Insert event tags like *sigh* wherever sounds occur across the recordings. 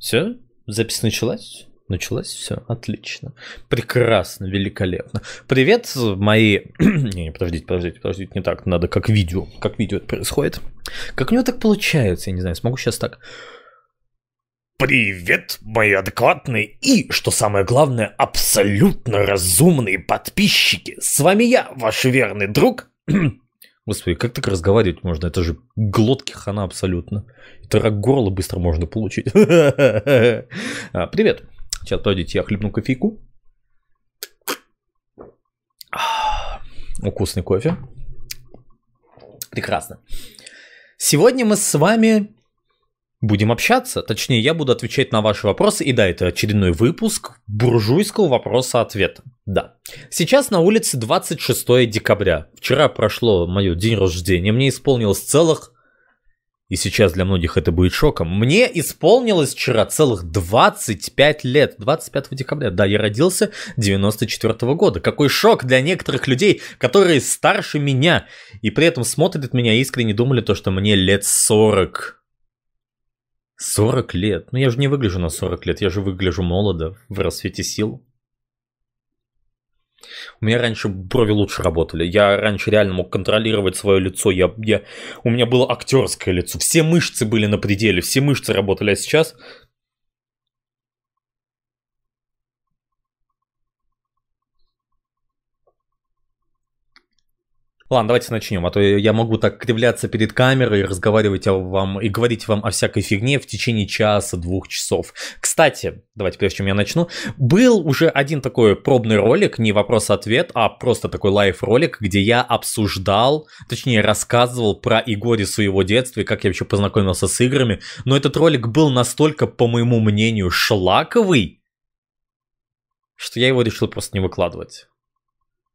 Все? Запись началась? Началась все, отлично. Прекрасно, великолепно. Привет, мои... *clears throat* не, подождите, подождите, подождите, не так, надо как видео, как видео это происходит. Как у него так получается, я не знаю, смогу сейчас так... Привет, мои адекватные и, что самое главное, абсолютно разумные подписчики. С вами я, ваш верный друг, *clears throat* Господи, как так разговаривать можно? Это же глотки хана абсолютно. Это рак горла быстро можно получить. *laughs* А, привет. Сейчас, пойдите я хлебну кофейку. Укусный а, кофе. Прекрасно. Сегодня мы с вами Будем общаться, точнее я буду отвечать на ваши вопросы, и да, это очередной выпуск буржуйского вопроса-ответа. Да. Сейчас на улице 26 декабря. Вчера прошло мое день рождения, мне исполнилось целых, и сейчас для многих это будет шоком, мне исполнилось вчера целых 25 лет, 25 декабря, да, я родился 94 -го года. Какой шок для некоторых людей, которые старше меня, и при этом смотрят меня искренне думали то, что мне лет 40. 40 лет? Ну я же не выгляжу на 40 лет, я же выгляжу молодо, в расцвете сил. У меня раньше брови лучше работали. Я раньше реально мог контролировать свое лицо. Я, я, у меня было актерское лицо. Все мышцы были на пределе, все мышцы работали. А сейчас Ладно, давайте начнем, а то я могу так кривляться перед камерой, разговаривать о вам и говорить вам о всякой фигне в течение часа-двух часов. Кстати, давайте прежде чем я начну, был уже один такой пробный ролик, не вопрос-ответ, а просто такой лайв-ролик, где я обсуждал, точнее рассказывал про Игори своего детства и как я вообще познакомился с играми, но этот ролик был настолько, по моему мнению, шлаковый, что я его решил просто не выкладывать.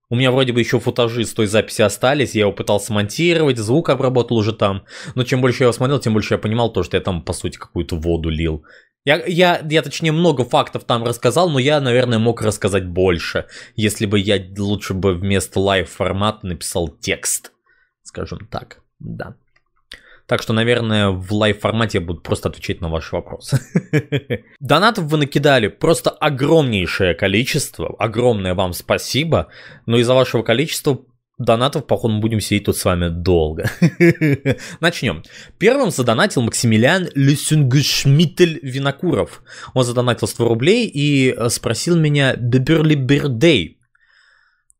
У меня вроде бы еще футажи с той записи остались, я его пытался монтировать, звук обработал уже там. Но чем больше я его смотрел, тем больше я понимал то, что я там, по сути, какую-то воду лил. Я, я, я, точнее, много фактов там рассказал, но я, наверное, мог рассказать больше, если бы я лучше бы вместо лайв формата написал текст, скажем так, да. Так что, наверное, в лайв-формате я буду просто отвечать на ваши вопросы. *laughs* Донатов вы накидали просто огромнейшее количество. Огромное вам спасибо. Но из-за вашего количества донатов, походу, мы будем сидеть тут с вами долго. *laughs* Начнем. Первым задонатил Максимилиан Люсюнгшмитель Винокуров. Он задонатил 100 рублей и э, спросил меня «Беберли Бердей».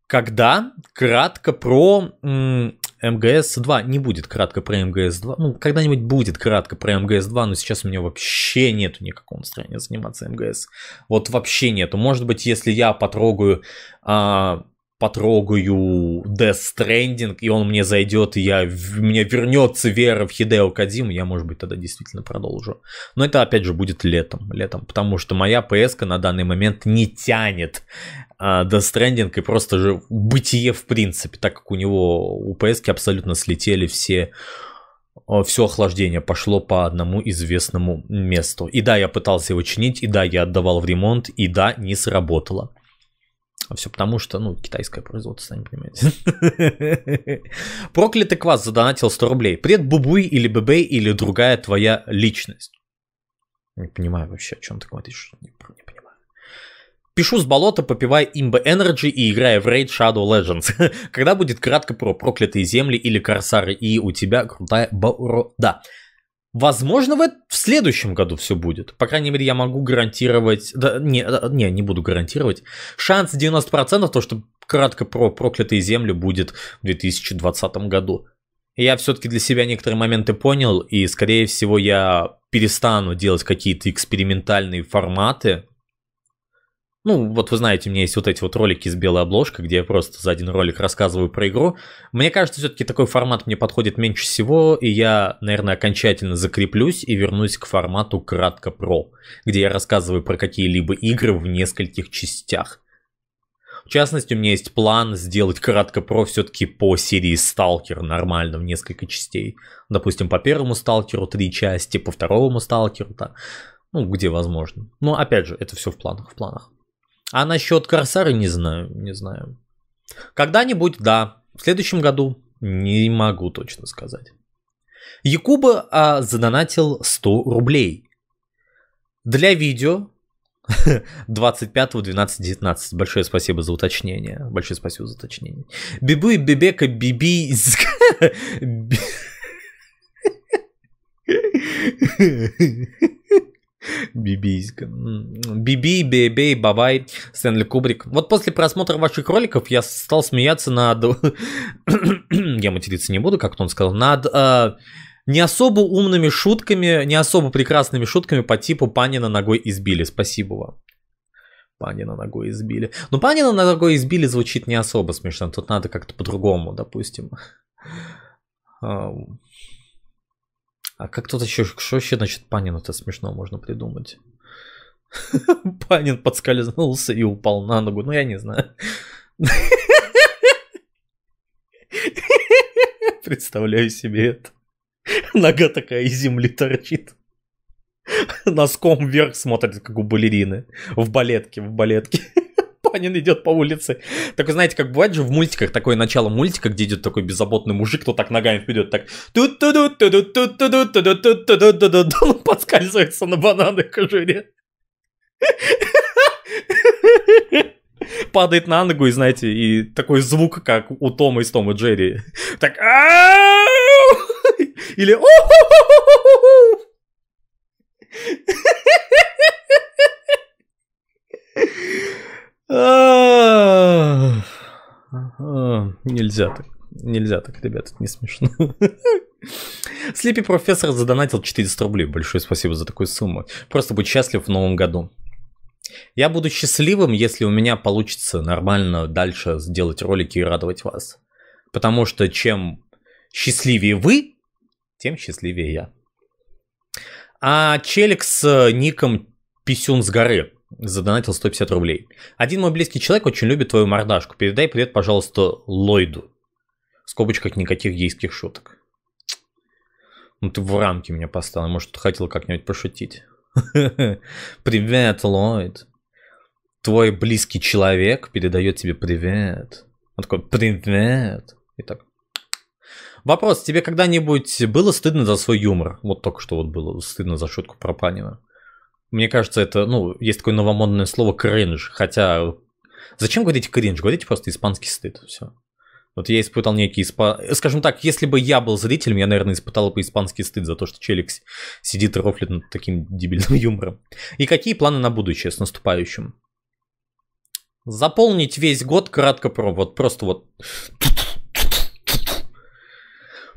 Когда? Кратко про м- МГС-2 не будет кратко про МГС-2. Ну, когда-нибудь будет кратко про МГС-2, но сейчас у меня вообще нету никакого настроения заниматься МГС. Вот вообще нету. Может быть, если я потрогаю... А, потрогаю Death Stranding, и он мне зайдет, и я, мне вернется вера в Хидео Кадзиму, я, может быть, тогда действительно продолжу. Но это, опять же, будет летом, летом, потому что моя ps на данный момент не тянет а, Death Stranding и просто же бытие в принципе, так как у него у PS абсолютно слетели все а, все охлаждение пошло по одному известному месту. И да, я пытался его чинить, и да, я отдавал в ремонт, и да, не сработало. Все потому, что, ну, китайское производство, сами понимаете. *laughs* Проклятый квас задонатил 100 рублей. Пред Бубуй или Бэбэй или другая твоя личность. Не понимаю вообще, о чем ты говоришь. Пишу с болота, попивая имба Energy и играя в Raid Shadow Legends. *laughs* Когда будет кратко про проклятые земли или корсары, и у тебя крутая борода. Возможно, в, в следующем году все будет. По крайней мере, я могу гарантировать... Да, не, да, э, э, не, не буду гарантировать. Шанс 90% то, что кратко про проклятые земли будет в 2020 году. Я все-таки для себя некоторые моменты понял, и, скорее всего, я перестану делать какие-то экспериментальные форматы, ну, вот вы знаете, у меня есть вот эти вот ролики с белой обложкой, где я просто за один ролик рассказываю про игру. Мне кажется, все-таки такой формат мне подходит меньше всего, и я, наверное, окончательно закреплюсь и вернусь к формату кратко про, где я рассказываю про какие-либо игры в нескольких частях. В частности, у меня есть план сделать кратко про все-таки по серии Сталкер нормально в несколько частей. Допустим, по первому Сталкеру три части, по второму Сталкеру, то, ну, где возможно. Но, опять же, это все в планах, в планах. А насчет Корсары не знаю, не знаю. Когда-нибудь, да. В следующем году не могу точно сказать. Якуба а, задонатил 100 рублей. Для видео 25-12-19. *laughs* Большое спасибо за уточнение. Большое спасибо за уточнение. Бибу и Бибека Биби... *laughs* *laughs* Бибиська. Биби, бебей, бабай, Стэнли Кубрик. Вот после просмотра ваших роликов я стал смеяться над... *coughs* я материться не буду, как он сказал. Над... Э, не особо умными шутками, не особо прекрасными шутками по типу Панина ногой избили. Спасибо вам. Панина ногой избили. Но ну, Панина ногой избили звучит не особо смешно. Тут надо как-то по-другому, допустим. А как тут еще, что еще значит Панин? Это смешно можно придумать. *laughs* Панин подскользнулся и упал на ногу. Ну, я не знаю. *laughs* Представляю себе это. Нога такая из земли торчит. Носком вверх смотрит, как у балерины. В балетке, в балетке. Панин идет по улице. Такой, знаете, как бывает же в мультиках, такое начало мультика, где идет такой беззаботный мужик, кто так ногами вперед, так тут ту ду ту ду ту ту ду ту ду ту ту ду ту ду ду он подскальзывается на бананной кожуре. Падает на ногу и, знаете, и такой звук, как у Тома из Тома Джерри. Так или Нельзя так. Нельзя так, ребят, это не смешно. *laughs* Слепи профессор задонатил 400 рублей. Большое спасибо за такую сумму. Просто будь счастлив в новом году. Я буду счастливым, если у меня получится нормально дальше сделать ролики и радовать вас. Потому что чем счастливее вы, тем счастливее я. А челик с ником Писюн с горы задонатил 150 рублей. Один мой близкий человек очень любит твою мордашку. Передай привет, пожалуйста, Ллойду. В скобочках никаких гейских шуток. Ну ты в рамки меня поставил. Может, ты хотел как-нибудь пошутить. *laughs* Привет, Ллойд. Твой близкий человек передает тебе привет. Он такой, привет. И так. Вопрос, тебе когда-нибудь было стыдно за свой юмор? Вот только что вот было стыдно за шутку про Панина. Мне кажется, это, ну, есть такое новомодное слово кринж, хотя... Зачем говорить кринж? Говорите просто испанский стыд, все. Вот я испытал некий испа... Скажем так, если бы я был зрителем, я, наверное, испытал бы испанский стыд за то, что Челикс сидит и рофлит над таким дебильным *laughs* юмором. И какие планы на будущее с наступающим? Заполнить весь год кратко про... Вот просто вот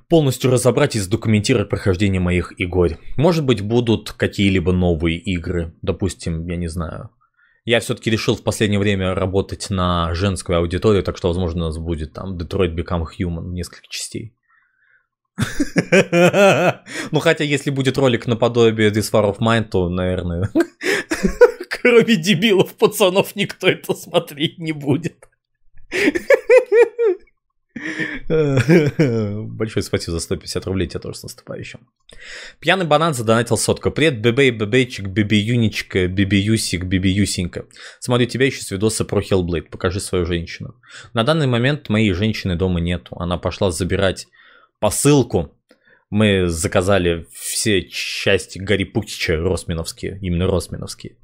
полностью разобрать и задокументировать прохождение моих игр. Может быть, будут какие-либо новые игры, допустим, я не знаю. Я все-таки решил в последнее время работать на женскую аудиторию, так что, возможно, у нас будет там Detroit Become Human в несколько частей. *laughs* Ну, хотя, если будет ролик наподобие This Far of Mine, то, наверное, *laughs* кроме дебилов, пацанов, никто это смотреть не будет. *laughs* Большое спасибо за 150 рублей, тебя тоже с наступающим. Пьяный банан задонатил сотку. Привет, бебей, бебейчик, бебиюничка, бебиюсик, бебиюсенька. Смотрю тебя еще с видоса про Хелблейд. Покажи свою женщину. На данный момент моей женщины дома нету. Она пошла забирать посылку. Мы заказали все части Гарри Пукича Росминовские, именно Росминовские.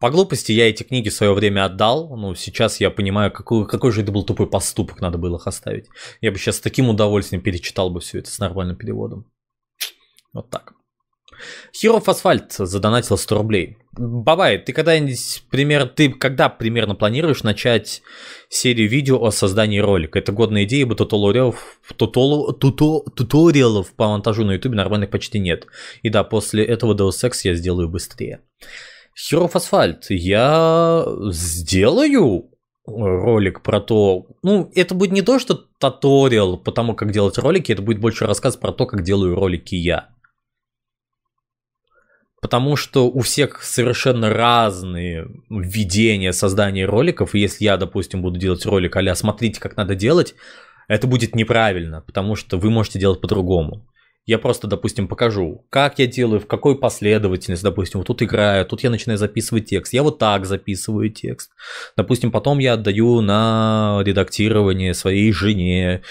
По глупости я эти книги в свое время отдал, но сейчас я понимаю, какой, какой же это был тупой поступок, надо было их оставить. Я бы сейчас с таким удовольствием перечитал бы все это с нормальным переводом. Вот так. Хиров Асфальт задонатил 100 рублей. Бабай, ты когда-нибудь пример, ты когда примерно планируешь начать серию видео о создании ролика? Это годная идея, бы туториалов, тутолу, туториалов по монтажу на ютубе нормальных почти нет. И да, после этого Deus Ex я сделаю быстрее. Hero of Asphalt, я сделаю ролик про то, ну, это будет не то, что туториал по тому, как делать ролики, это будет больше рассказ про то, как делаю ролики я. Потому что у всех совершенно разные видения создания роликов, и если я, допустим, буду делать ролик а смотрите, как надо делать, это будет неправильно, потому что вы можете делать по-другому я просто, допустим, покажу, как я делаю, в какой последовательности, допустим, вот тут играю, тут я начинаю записывать текст, я вот так записываю текст. Допустим, потом я отдаю на редактирование своей жене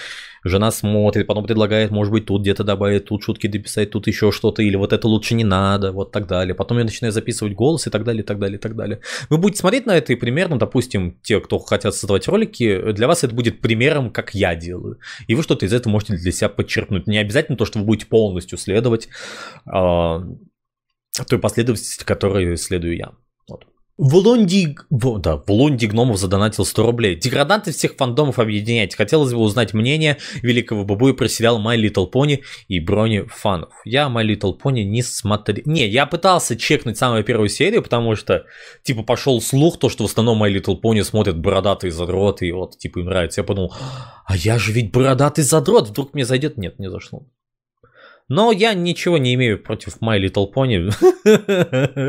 Жена смотрит, потом предлагает, может быть, тут где-то добавить, тут шутки дописать, тут еще что-то, или вот это лучше не надо, вот так далее. Потом я начинаю записывать голос и так далее, и так далее, и так далее. Вы будете смотреть на это и примерно, допустим, те, кто хотят создавать ролики, для вас это будет примером, как я делаю. И вы что-то из этого можете для себя подчеркнуть. Не обязательно то, что вы будете полностью следовать э, той последовательности, которой следую я. Вот. В Лонди... да, в Лонди Гномов задонатил 100 рублей. Деграданты всех фандомов объединять. Хотелось бы узнать мнение великого бабуя про сериал My Little Pony и брони фанов. Я My Little Pony не смотрел. Не, я пытался чекнуть самую первую серию, потому что, типа, пошел слух, то, что в основном My Little Pony смотрят бородатые задроты, и вот, типа, им нравится. Я подумал, а я же ведь бородатый задрот, вдруг мне зайдет? Нет, не зашло. Но я ничего не имею против My Little Pony.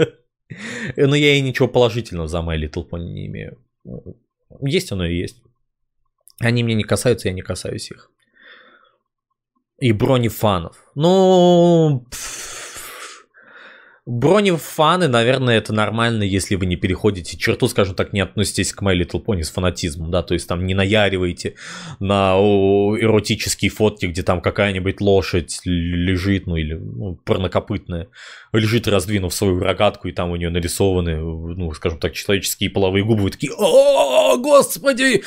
*laughs* Э, но я и ничего положительного за My Little Pony не имею. Есть оно и есть. Они мне не касаются, я не касаюсь их. И брони фанов. Ну, Бронефаны, наверное, это нормально, если вы не переходите черту, скажем так, не относитесь к My Little Pony с фанатизмом, да, то есть там не наяриваете на эротические фотки, где там какая-нибудь лошадь лежит, ну или ну, порнокопытная, лежит, раздвинув свою рогатку, и там у нее нарисованы, ну, скажем так, человеческие половые губы, вы такие, о, господи,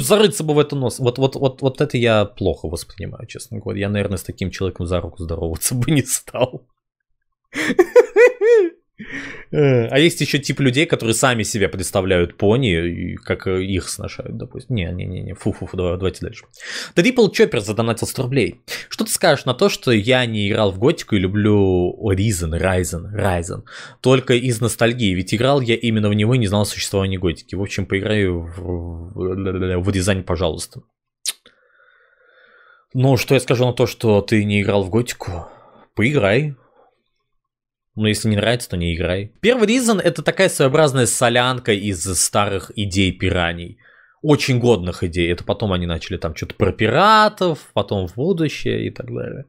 зарыться бы в это нос. Вот, вот, вот, вот это я плохо воспринимаю, честно говоря. Я, наверное, с таким человеком за руку здороваться *laughs* бы не стал. Э, а есть еще тип людей, которые сами себе представляют пони, и как э, их сношают, допустим. Не-не-не, фу-фу-фу, давайте дальше. Трипл Чоппер задонатил 100 рублей. Что ты скажешь на то, что я не играл в Готику и люблю Ризен, Райзен, Райзен? Только из ностальгии, ведь играл я именно в него и не знал существования Готики. В общем, поиграю в, в дизайн, пожалуйста. Ну, что я скажу на то, что ты не играл в Готику? Поиграй, но если не нравится, то не играй. Первый Reason это такая своеобразная солянка из старых идей пираний. Очень годных идей. Это потом они начали там что-то про пиратов, потом в будущее и так далее.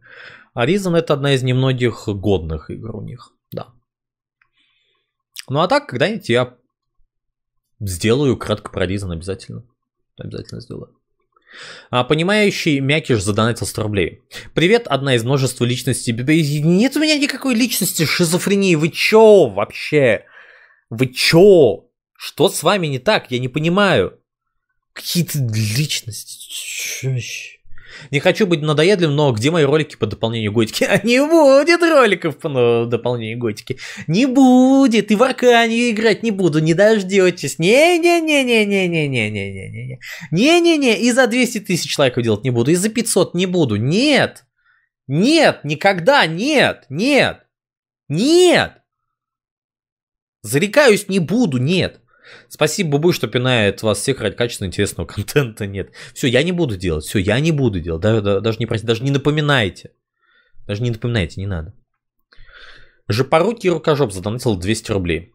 А Reason это одна из немногих годных игр у них. Да. Ну а так, когда-нибудь я сделаю кратко про Reason обязательно. Обязательно сделаю. А, понимающий Мякиш задонатил 100 рублей. Привет, одна из множества личностей. Нет у меня никакой личности шизофрении. Вы чё вообще? Вы чё? Что с вами не так? Я не понимаю. Какие-то личности. Чё? Не хочу быть надоедливым, но где мои ролики по дополнению готики? *laughs* не будет роликов по ну, дополнению готики. Не будет. И в Аркане играть не буду, не дождетесь. Не-не-не-не-не-не-не-не-не-не. Не-не-не. И за 200 тысяч лайков делать не буду, и за 500 не буду. Нет. Нет, никогда нет. Нет. Нет. Зарекаюсь, не буду, нет. Спасибо, Бубы, что пинает вас всех ради качественного интересного контента. Нет. Все, я не буду делать. Все, я не буду делать. Даже, даже, не, даже не напоминайте. Даже не напоминайте, не надо. и рукожоп задонатил 200 рублей.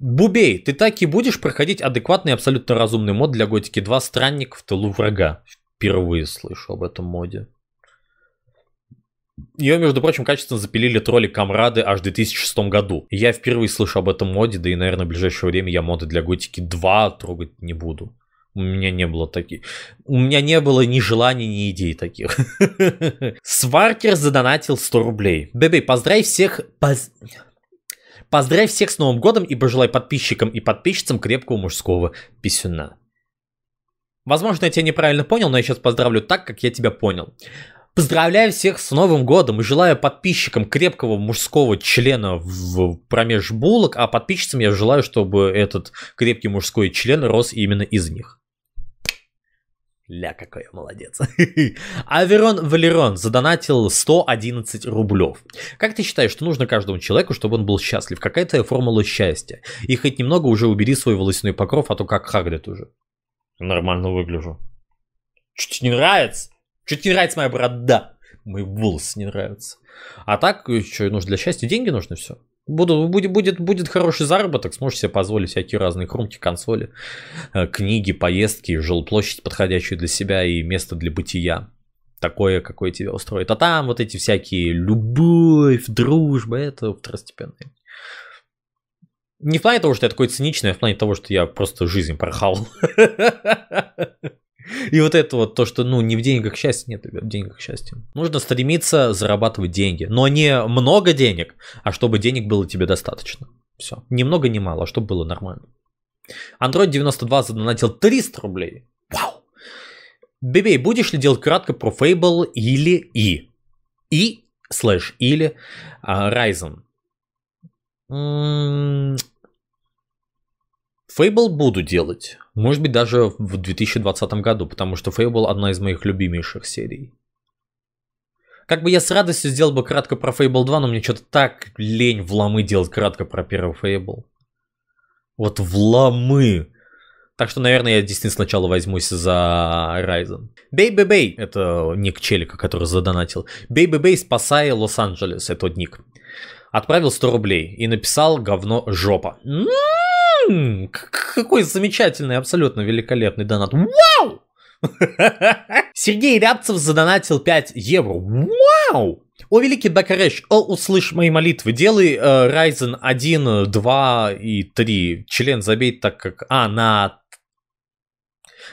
Бубей, ты так и будешь проходить адекватный абсолютно разумный мод для Готики 2 «Странник в тылу врага». Впервые слышу об этом моде. Ее, между прочим, качественно запилили тролли Камрады аж в 2006 году. Я впервые слышу об этом моде, да и, наверное, в ближайшее время я моды для Готики 2 трогать не буду. У меня не было таких. У меня не было ни желаний, ни идей таких. *laughs* Сваркер задонатил 100 рублей. Бебей, поздравь всех... Поздравь всех с Новым годом и пожелай подписчикам и подписчицам крепкого мужского писюна. Возможно, я тебя неправильно понял, но я сейчас поздравлю так, как я тебя понял. Поздравляю всех с Новым годом и желаю подписчикам крепкого мужского члена в промеж булок, а подписчицам я желаю, чтобы этот крепкий мужской член рос именно из них. Ля, какой я молодец. *laughs* Аверон Валерон задонатил 111 рублев. Как ты считаешь, что нужно каждому человеку, чтобы он был счастлив? Какая твоя формула счастья? И хоть немного уже убери свой волосяной покров, а то как Хагрид уже. Нормально выгляжу. Чуть не нравится. Чуть не нравится моя борода. Мои волосы не нравятся. А так, что нужно для счастья? Деньги нужно все. Буду, будет, будет, будет хороший заработок, сможешь себе позволить всякие разные хрумки, консоли, э, книги, поездки, жилплощадь подходящую для себя и место для бытия. Такое, какое тебя устроит. А там вот эти всякие любовь, дружба, это второстепенные. Не в плане того, что я такой циничный, а в плане того, что я просто жизнь прохал. *laughs* И вот это вот то, что ну не в деньгах счастье нет, в деньгах счастья. Нужно стремиться зарабатывать деньги, но не много денег, а чтобы денег было тебе достаточно. Все, ни много ни мало, а чтобы было нормально. Android 92 задонатил 300 рублей. Вау! Бебей, будешь ли делать кратко про Fable или и? И слэш или а, Ryzen? Фейбл буду делать. Может быть, даже в 2020 году, потому что Фейбл одна из моих любимейших серий. Как бы я с радостью сделал бы кратко про Фейбл 2, но мне что-то так лень в ломы делать кратко про первый Фейбл. Вот в ломы. Так что, наверное, я действительно сначала возьмусь за Райзен. бей Бей, бей это ник Челика, который задонатил. бей Бей, бей спасая Лос-Анджелес, это ник. Отправил 100 рублей и написал говно жопа. м м-м-м! м м какой замечательный, абсолютно великолепный донат. Вау! *laughs* Сергей Рябцев задонатил 5 евро. Вау! О, великий Бакареш, о, услышь мои молитвы, делай э, Ryzen 1, 2 и 3. Член забей так, как... А, на...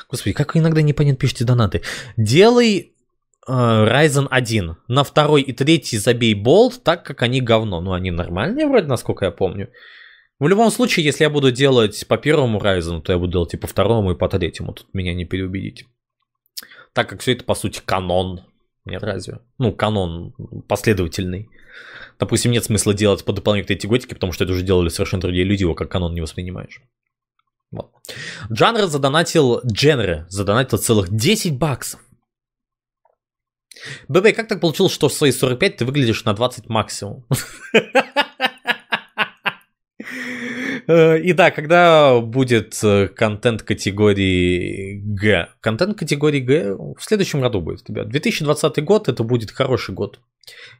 Господи, как иногда непонятно пишите донаты. Делай э, Ryzen 1. На второй и третий забей болт, так как они говно. Ну, они нормальные вроде, насколько я помню. В любом случае, если я буду делать по первому Ryzen, то я буду делать и по второму, и по третьему. Тут меня не переубедить. Так как все это, по сути, канон. Нет, разве? Ну, канон последовательный. Допустим, нет смысла делать по дополнительной тиготике, потому что это уже делали совершенно другие люди, его как канон не воспринимаешь. Вот. Джанра задонатил, Дженре задонатил целых 10 баксов. ББ, как так получилось, что в свои 45 ты выглядишь на 20 максимум? *laughs* Э, и да, когда будет э, контент категории Г? Контент категории Г в следующем году будет, ребят. 2020 год это будет хороший год.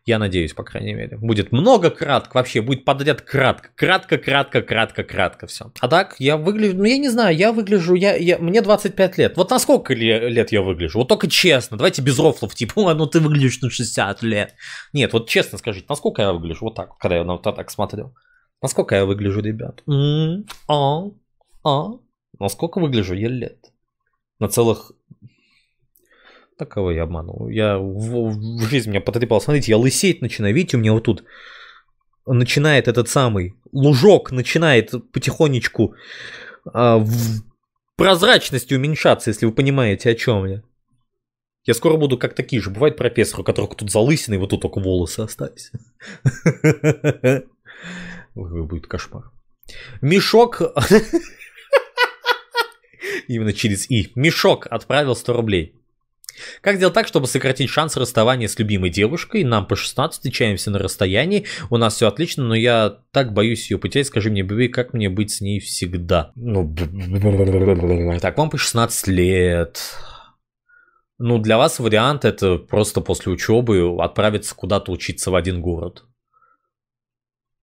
Я надеюсь, по крайней мере. Будет много кратко, вообще будет подряд кратко. Кратко, кратко, кратко, кратко все. А так, я выгляжу, ну я не знаю, я выгляжу, я, я, мне 25 лет. Вот на сколько лет я выгляжу? Вот только честно, давайте без рофлов, типа, ну ты выглядишь на 60 лет. Нет, вот честно скажите, насколько я выгляжу? Вот так, когда я на вот так смотрел. Насколько я выгляжу, ребят? а, а. Насколько выгляжу я лет? На целых... такого я обманул? Я в, в жизнь меня потрепал. Смотрите, я лысеть начинаю. Видите, у меня вот тут начинает этот самый лужок, начинает потихонечку а, в прозрачности уменьшаться, если вы понимаете, о чем я. Я скоро буду как такие же. Бывает профессор, у которых тут залысины, и вот тут только волосы остались. *laughs* будет кошмар. Мешок... *laughs* Именно через «и». Мешок отправил 100 рублей. Как сделать так, чтобы сократить шанс расставания с любимой девушкой? Нам по 16, встречаемся на расстоянии, у нас все отлично, но я так боюсь ее потерять. Скажи мне, Бэби, как мне быть с ней всегда? Ну, *laughs* так, вам по 16 лет. Ну, для вас вариант это просто после учебы отправиться куда-то учиться в один город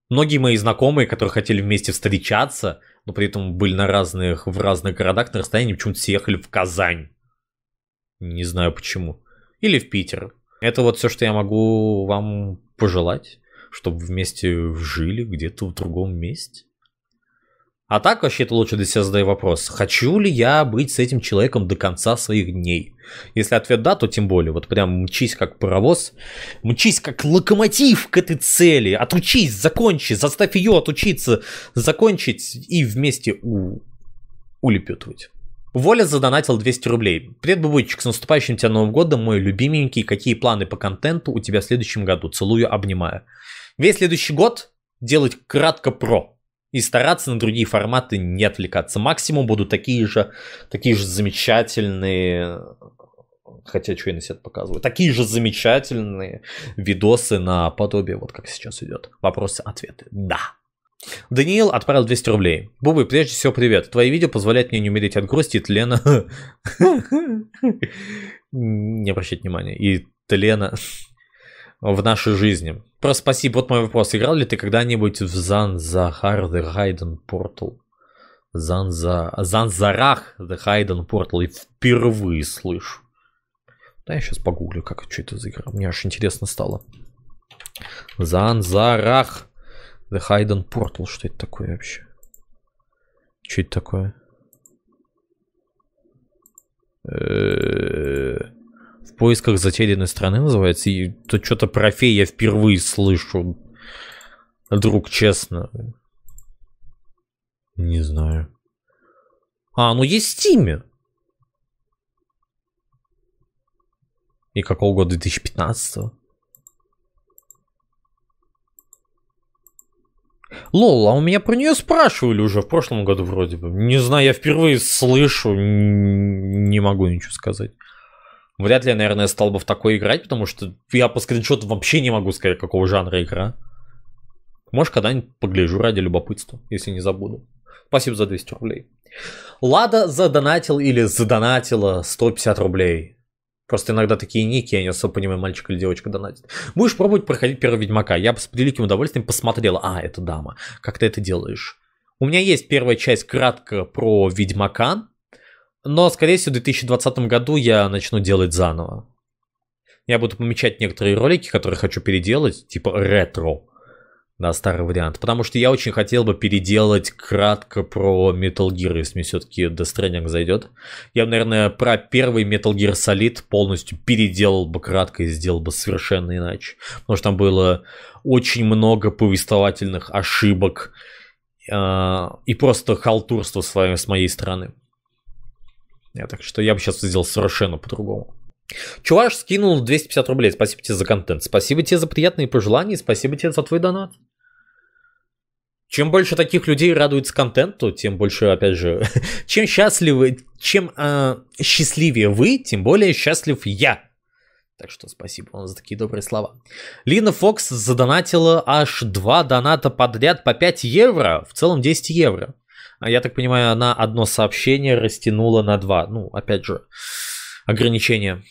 многие мои знакомые, которые хотели вместе встречаться, но при этом были на разных, в разных городах на расстоянии, почему-то съехали в Казань. Не знаю почему. Или в Питер. Это вот все, что я могу вам пожелать, чтобы вместе жили где-то в другом месте. А так вообще ты лучше для себя задай вопрос, хочу ли я быть с этим человеком до конца своих дней? Если ответ да, то тем более, вот прям мчись как паровоз, мчись как локомотив к этой цели, отучись, закончи, заставь ее отучиться, закончить и вместе у... улепетывать. Воля задонатил 200 рублей. Привет, Бубуйчик, с наступающим тебя Новым годом, мой любименький. Какие планы по контенту у тебя в следующем году? Целую, обнимаю. Весь следующий год делать кратко про и стараться на другие форматы не отвлекаться. Максимум будут такие же, такие же замечательные, хотя что я на себя показываю, такие же замечательные видосы на подобие, вот как сейчас идет. Вопросы-ответы. Да. Даниил отправил 200 рублей. Бубы, прежде всего, привет. Твои видео позволяют мне не умереть от грусти и тлена... *laughs* Не обращать внимания. И тлена в нашей жизни. Просто спасибо, вот мой вопрос. Играл ли ты когда-нибудь в Занзахар The Hayden Portal? Занза... Занзарах The Hidden Portal. И впервые слышу. Да, я сейчас погуглю, как что это за игра. Мне аж интересно стало. Занзарах The Hidden Portal. Что это такое вообще? Что это такое? Эээ поисках затерянной страны называется. И то что-то про фей я впервые слышу. Друг, честно. Не знаю. А, ну есть в Стиме. И какого года? 2015 -го. Лол, а у меня про нее спрашивали уже в прошлом году вроде бы. Не знаю, я впервые слышу, не могу ничего сказать. Вряд ли я, наверное, стал бы в такой играть, потому что я по скриншоту вообще не могу сказать, какого жанра игра. Может, когда-нибудь погляжу ради любопытства, если не забуду. Спасибо за 200 рублей. Лада задонатил или задонатила 150 рублей. Просто иногда такие ники, я не особо понимаю, мальчик или девочка донатит. Будешь пробовать проходить первого Ведьмака. Я бы с великим удовольствием посмотрел. А, это дама. Как ты это делаешь? У меня есть первая часть кратко про Ведьмака. Но, скорее всего, в 2020 году я начну делать заново. Я буду помечать некоторые ролики, которые хочу переделать, типа ретро. Да, старый вариант. Потому что я очень хотел бы переделать кратко про Metal Gear, если мне все-таки Death Stranding зайдет. Я наверное, про первый Metal Gear Solid полностью переделал бы кратко и сделал бы совершенно иначе. Потому что там было очень много повествовательных ошибок э- и просто халтурства с, вами, с моей стороны. Я Так что я бы сейчас сделал совершенно по-другому. Чуваш скинул 250 рублей. Спасибо тебе за контент. Спасибо тебе за приятные пожелания. Спасибо тебе за твой донат. Чем больше таких людей радуется контенту, тем больше, опять же, *laughs* чем счастливы, чем э, счастливее вы, тем более счастлив я. Так что спасибо вам за такие добрые слова. Лина Фокс задонатила аж два доната подряд по 5 евро, в целом 10 евро. А я так понимаю, она одно сообщение растянула на два. Ну, опять же, ограничение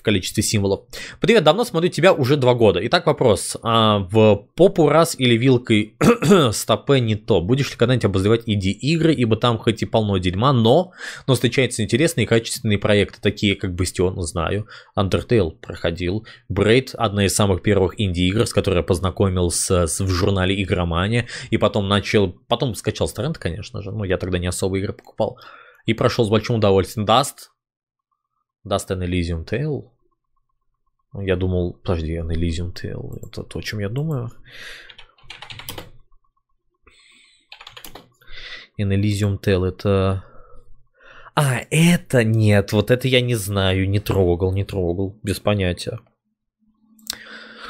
в количестве символов. Привет, давно смотрю тебя уже два года. Итак, вопрос. А в попу раз или вилкой *clears throat* стопе не то? Будешь ли когда-нибудь обозревать инди-игры, ибо там хоть и полно дерьма, но, но встречаются интересные и качественные проекты, такие как Бастион, знаю, Undertale проходил, Braid, одна из самых первых инди-игр, с которой я познакомился с, в журнале Игромания, и потом начал, потом скачал с конечно же, но я тогда не особо игры покупал, и прошел с большим удовольствием. Даст Dust and Elysium Tale. Я думал, подожди, an Elysium Tale, это то, о чем я думаю. An Elysium Tale это... А, это нет, вот это я не знаю, не трогал, не трогал, без понятия.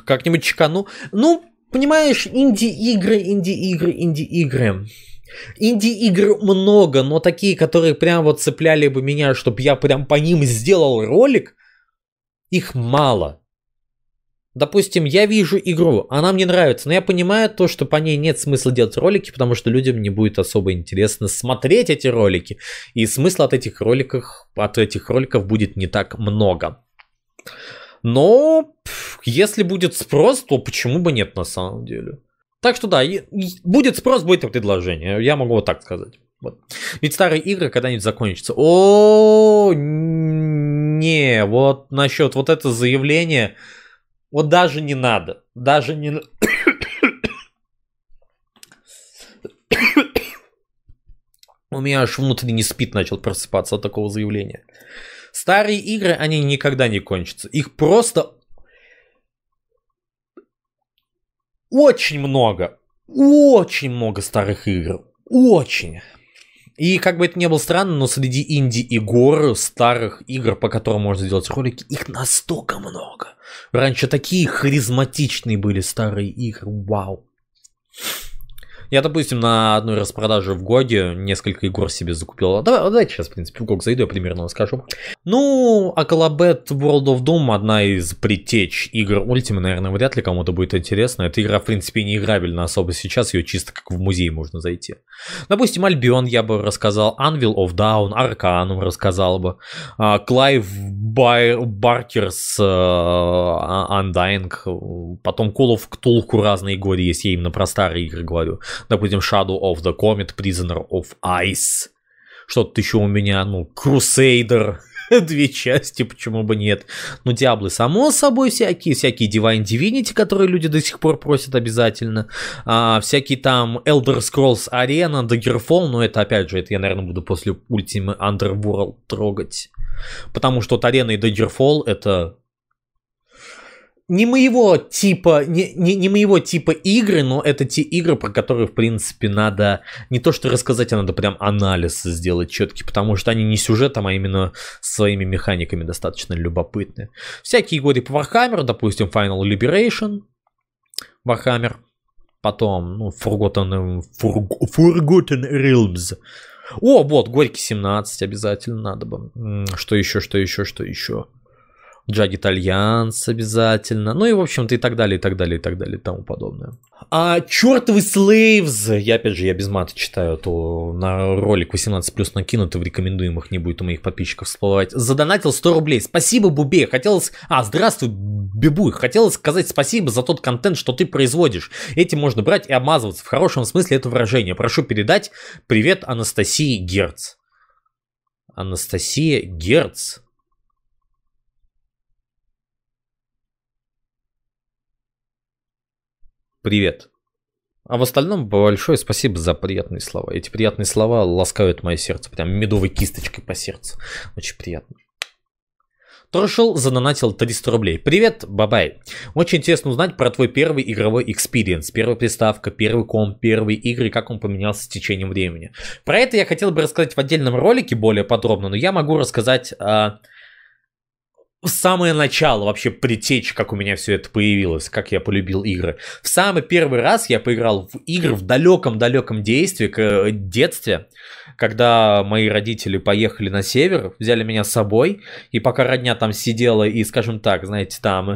Как-нибудь чекану. Ну, понимаешь, инди-игры, инди-игры, инди-игры. Инди-игр много, но такие, которые прям вот цепляли бы меня, чтобы я прям по ним сделал ролик, их мало. Допустим, я вижу игру, она мне нравится, но я понимаю то, что по ней нет смысла делать ролики, потому что людям не будет особо интересно смотреть эти ролики. И смысла от этих роликов, от этих роликов будет не так много. Но если будет спрос, то почему бы нет на самом деле? Так что да, будет спрос, будет предложение. Я могу вот так сказать. Вот. Ведь старые игры когда-нибудь закончатся. О, не, вот насчет вот это заявление, вот даже не надо, даже не. *coughs* У меня аж внутренний спит начал просыпаться от такого заявления. Старые игры, они никогда не кончатся. Их просто очень много, очень много старых игр. Очень. И как бы это ни было странно, но среди инди и гор старых игр, по которым можно сделать ролики, их настолько много. Раньше такие харизматичные были старые игры, вау. Я, допустим, на одной распродаже в Гоге несколько игр себе закупил. Давай, давайте сейчас, в принципе, в Гог зайду, я примерно расскажу. Ну, Акалабет World of Doom одна из притеч игр Ultima, наверное, вряд ли кому-то будет интересно. Эта игра, в принципе, не играбельна особо сейчас, ее чисто как в музей можно зайти. Допустим, Альбион я бы рассказал, Anvil of Down, Arcanum рассказал бы, а, Клайв Баркерс Баркер э, Undying, потом Call of Cthulhu разные годы есть, я именно про старые игры говорю допустим, Shadow of the Comet, Prisoner of Ice. Что-то еще у меня, ну, Crusader, *laughs* две части, почему бы нет. Ну, Диаблы, само собой, всякие, всякие Divine Divinity, которые люди до сих пор просят обязательно. А, всякие там Elder Scrolls Arena, Daggerfall, но это, опять же, это я, наверное, буду после Ultimate Underworld трогать. Потому что вот Arena и Daggerfall это не моего типа, не, не, не моего типа игры, но это те игры, про которые, в принципе, надо не то что рассказать, а надо прям анализ сделать четкий, потому что они не сюжетом, а именно своими механиками достаточно любопытны. Всякие годы по Warhammer, допустим, Final Liberation, Warhammer, потом, ну, Forgotten, Forgotten Realms, о, вот, Горький 17 обязательно надо бы. Что еще, что еще, что еще? Jag Итальянс обязательно, ну и, в общем-то, и так далее, и так далее, и так далее, и тому подобное. А чертовы слейвз, я опять же, я без мата читаю, а то на ролик 18 плюс накинут, и в рекомендуемых не будет у моих подписчиков всплывать. Задонатил 100 рублей, спасибо, Бубе, хотелось... А, здравствуй, Бибуй, хотелось сказать спасибо за тот контент, что ты производишь. Этим можно брать и обмазываться, в хорошем смысле это выражение. Прошу передать привет Анастасии Герц. Анастасия Герц. Привет. А в остальном большое спасибо за приятные слова. Эти приятные слова ласкают мое сердце, прям медовой кисточкой по сердцу. Очень приятно. Трошел задонатил 300 рублей. Привет, бабай. Очень интересно узнать про твой первый игровой экспириенс. Первая приставка, первый комп, первые игры, как он поменялся с течением времени. Про это я хотел бы рассказать в отдельном ролике более подробно, но я могу рассказать а, самое начало вообще притечь, как у меня все это появилось, как я полюбил игры. В самый первый раз я поиграл в игры в далеком-далеком действии, к э, детстве, когда мои родители поехали на север, взяли меня с собой, и пока родня там сидела и, скажем так, знаете, там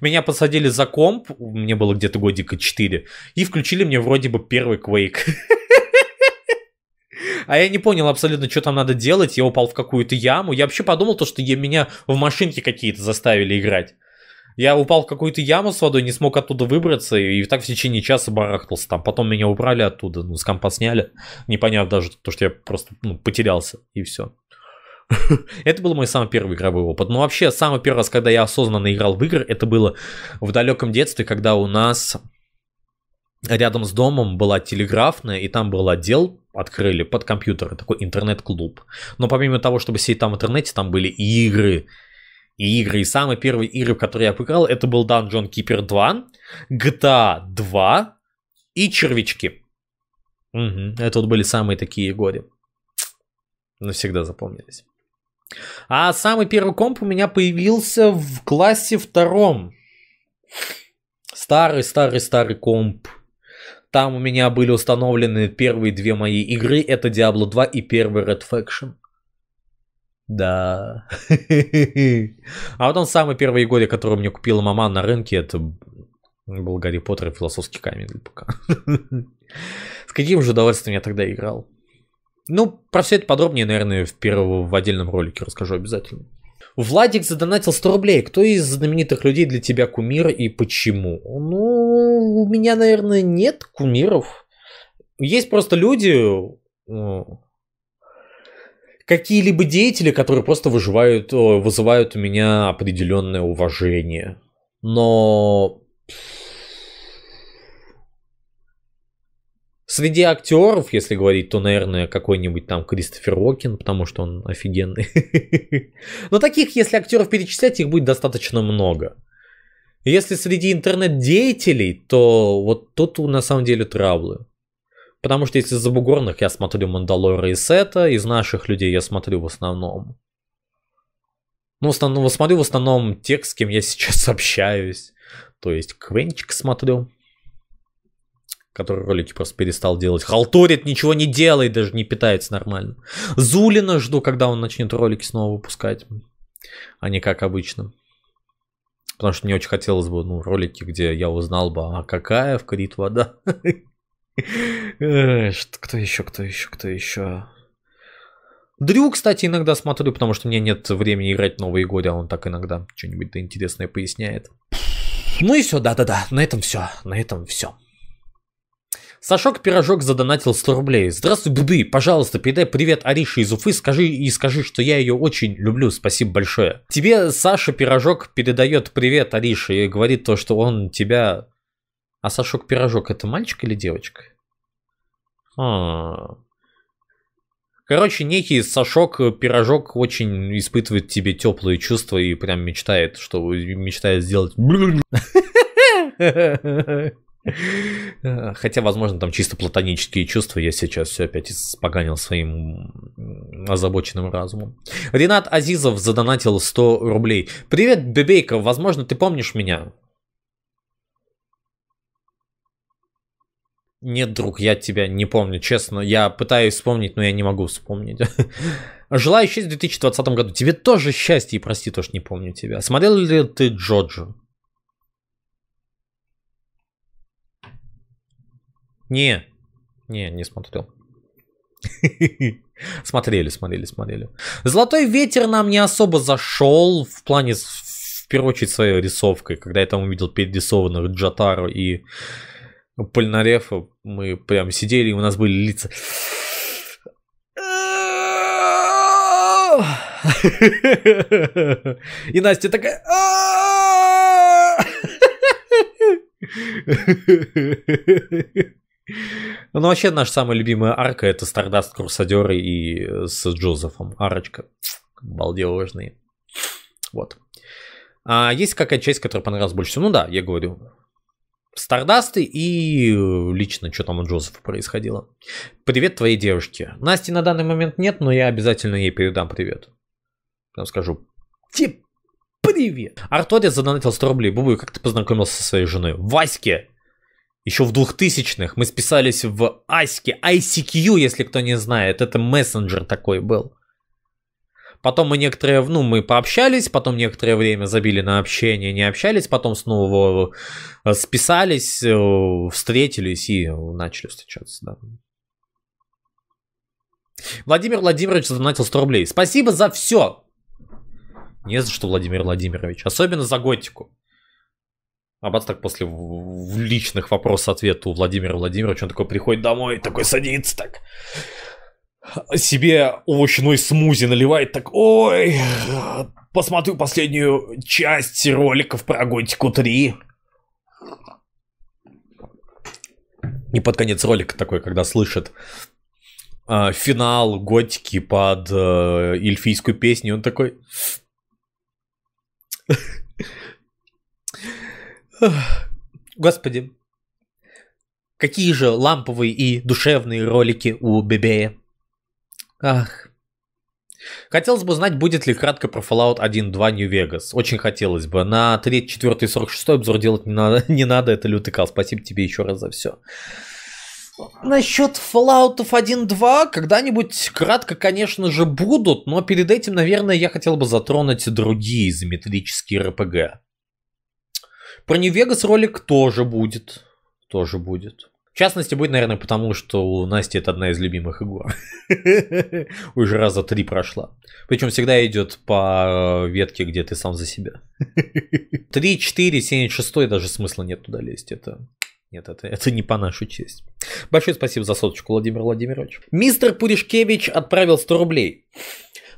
меня посадили за комп, мне было где-то годика 4, и включили мне вроде бы первый Quake. *laughs* А я не понял абсолютно, что там надо делать. Я упал в какую-то яму. Я вообще подумал, то, что я, меня в машинке какие-то заставили играть. Я упал в какую-то яму с водой, не смог оттуда выбраться, и так в течение часа барахтался там. Потом меня убрали оттуда, ну, с компа сняли, не поняв даже то, что я просто ну, потерялся, и все. *laughs* это был мой самый первый игровой опыт. Но вообще, самый первый раз, когда я осознанно играл в игры, это было в далеком детстве, когда у нас рядом с домом была телеграфная, и там был отдел, открыли под компьютеры, такой интернет-клуб. Но помимо того, чтобы сидеть там в интернете, там были и игры, и игры. И самые первые игры, в которые я поиграл, это был Dungeon Keeper 2, GTA 2 и Червячки. Угу. Это вот были самые такие годы. Навсегда запомнились. А самый первый комп у меня появился в классе втором. Старый, старый, старый комп. Там у меня были установлены первые две мои игры. Это Diablo 2 и первый Red Faction. Да. *laughs* а вот он самый первый годы, который мне купила мама на рынке, это был Гарри Поттер и философский камень для ПК. *laughs* С каким же удовольствием я тогда играл? Ну, про все это подробнее, наверное, в первом в отдельном ролике расскажу обязательно. Владик задонатил 100 рублей. Кто из знаменитых людей для тебя кумир и почему? Ну, у меня, наверное, нет кумиров. Есть просто люди, э, какие-либо деятели, которые просто выживают, э, вызывают у меня определенное уважение. Но Среди актеров, если говорить, то, наверное, какой-нибудь там Кристофер Уокен, потому что он офигенный. *laughs* Но таких, если актеров перечислять, их будет достаточно много. Если среди интернет-деятелей, то вот тут на самом деле травлы. Потому что если за бугорных я смотрю Мандалора и Сета, из наших людей я смотрю в основном. Ну, в основном, смотрю в основном тех, с кем я сейчас общаюсь. То есть Квенчик смотрю который ролики просто перестал делать. Халтурит, ничего не делает, даже не питается нормально. Зулина жду, когда он начнет ролики снова выпускать, а не как обычно. Потому что мне очень хотелось бы, ну, ролики, где я узнал бы, а какая в Крит вода. Кто еще, кто еще, кто еще? Дрю, кстати, иногда смотрю, потому что мне нет времени играть в Новые годы, а он так иногда что-нибудь интересное поясняет. Ну и все, да-да-да, на этом все, на этом все. Сашок Пирожок задонатил 100 рублей. Здравствуй, Буды, пожалуйста, передай привет Арише из Уфы, скажи и скажи, что я ее очень люблю, спасибо большое. Тебе Саша Пирожок передает привет Арише и говорит то, что он тебя... А Сашок Пирожок это мальчик или девочка? а Короче, некий Сашок Пирожок очень испытывает тебе теплые чувства и прям мечтает, что мечтает сделать... *laughs* Э, хотя, возможно, там чисто платонические чувства. Я сейчас все опять испоганил своим озабоченным разумом. Ренат Азизов задонатил 100 рублей. Привет, Бебейка. Возможно, ты помнишь меня? Нет, друг, я тебя не помню, честно. Я пытаюсь вспомнить, но я не могу вспомнить. *laughs* Желаю счастья в 2020 году. Тебе тоже счастье, и прости, тоже не помню тебя. Смотрел ли ты Джоджо? Не, не, не смотрел. *laughs* Смотрели, смотрели, смотрели. Золотой ветер нам не особо зашел в плане, в первую очередь, своей рисовкой. Когда я там увидел перерисованных Джатару и Польнарефа, мы прям сидели, и у нас были лица... И Настя такая... Ну, вообще, наша самая любимая арка это Стардаст Курсадеры и э, с Джозефом. Арочка. Балдежные. Вот. А есть какая часть, которая понравилась больше всего? Ну да, я говорю. Стардасты и э, лично, что там у Джозефа происходило. Привет твоей девушке. Насти на данный момент нет, но я обязательно ей передам привет. Прям скажу. Тип, привет. Артория задонатил 100 рублей. Бубу, как ты познакомился со своей женой? Ваське еще в 2000-х мы списались в Аське, ICQ, если кто не знает, это мессенджер такой был. Потом мы некоторое, ну, мы пообщались, потом некоторое время забили на общение, не общались, потом снова э, списались, э, встретились и э, начали встречаться, да. Владимир Владимирович задонатил 100 рублей. Спасибо за все! Не за что, Владимир Владимирович, особенно за готику. А бац так после личных вопрос-ответ у Владимира Владимировича, он такой приходит домой, такой садится так, себе овощной ну, смузи наливает, так, ой, посмотрю последнюю часть роликов про Готику 3. И под конец ролика такой, когда слышит э, финал Готики под э, эльфийскую песню, он такой... Господи, какие же ламповые и душевные ролики у Бебея. Ах. Хотелось бы знать, будет ли кратко про Fallout 1.2 New Vegas. Очень хотелось бы. На 3, 4 и 46 обзор делать не надо. *laughs* не надо, это лютый кал. Спасибо тебе еще раз за все. Насчет Fallout 1.2 когда-нибудь кратко, конечно же, будут, но перед этим, наверное, я хотел бы затронуть другие изометрические РПГ. Про Нью-Вегас ролик тоже будет. Тоже будет. В частности, будет, наверное, потому что у Насти это одна из любимых игр. *laughs* Уже раза три прошла. Причем всегда идет по э, ветке, где ты сам за себя. 3, 4, 7, 6 даже смысла нет туда лезть. Это нет, это, это не по нашу честь. Большое спасибо за соточку, Владимир Владимирович. Мистер Пуришкевич отправил 100 рублей.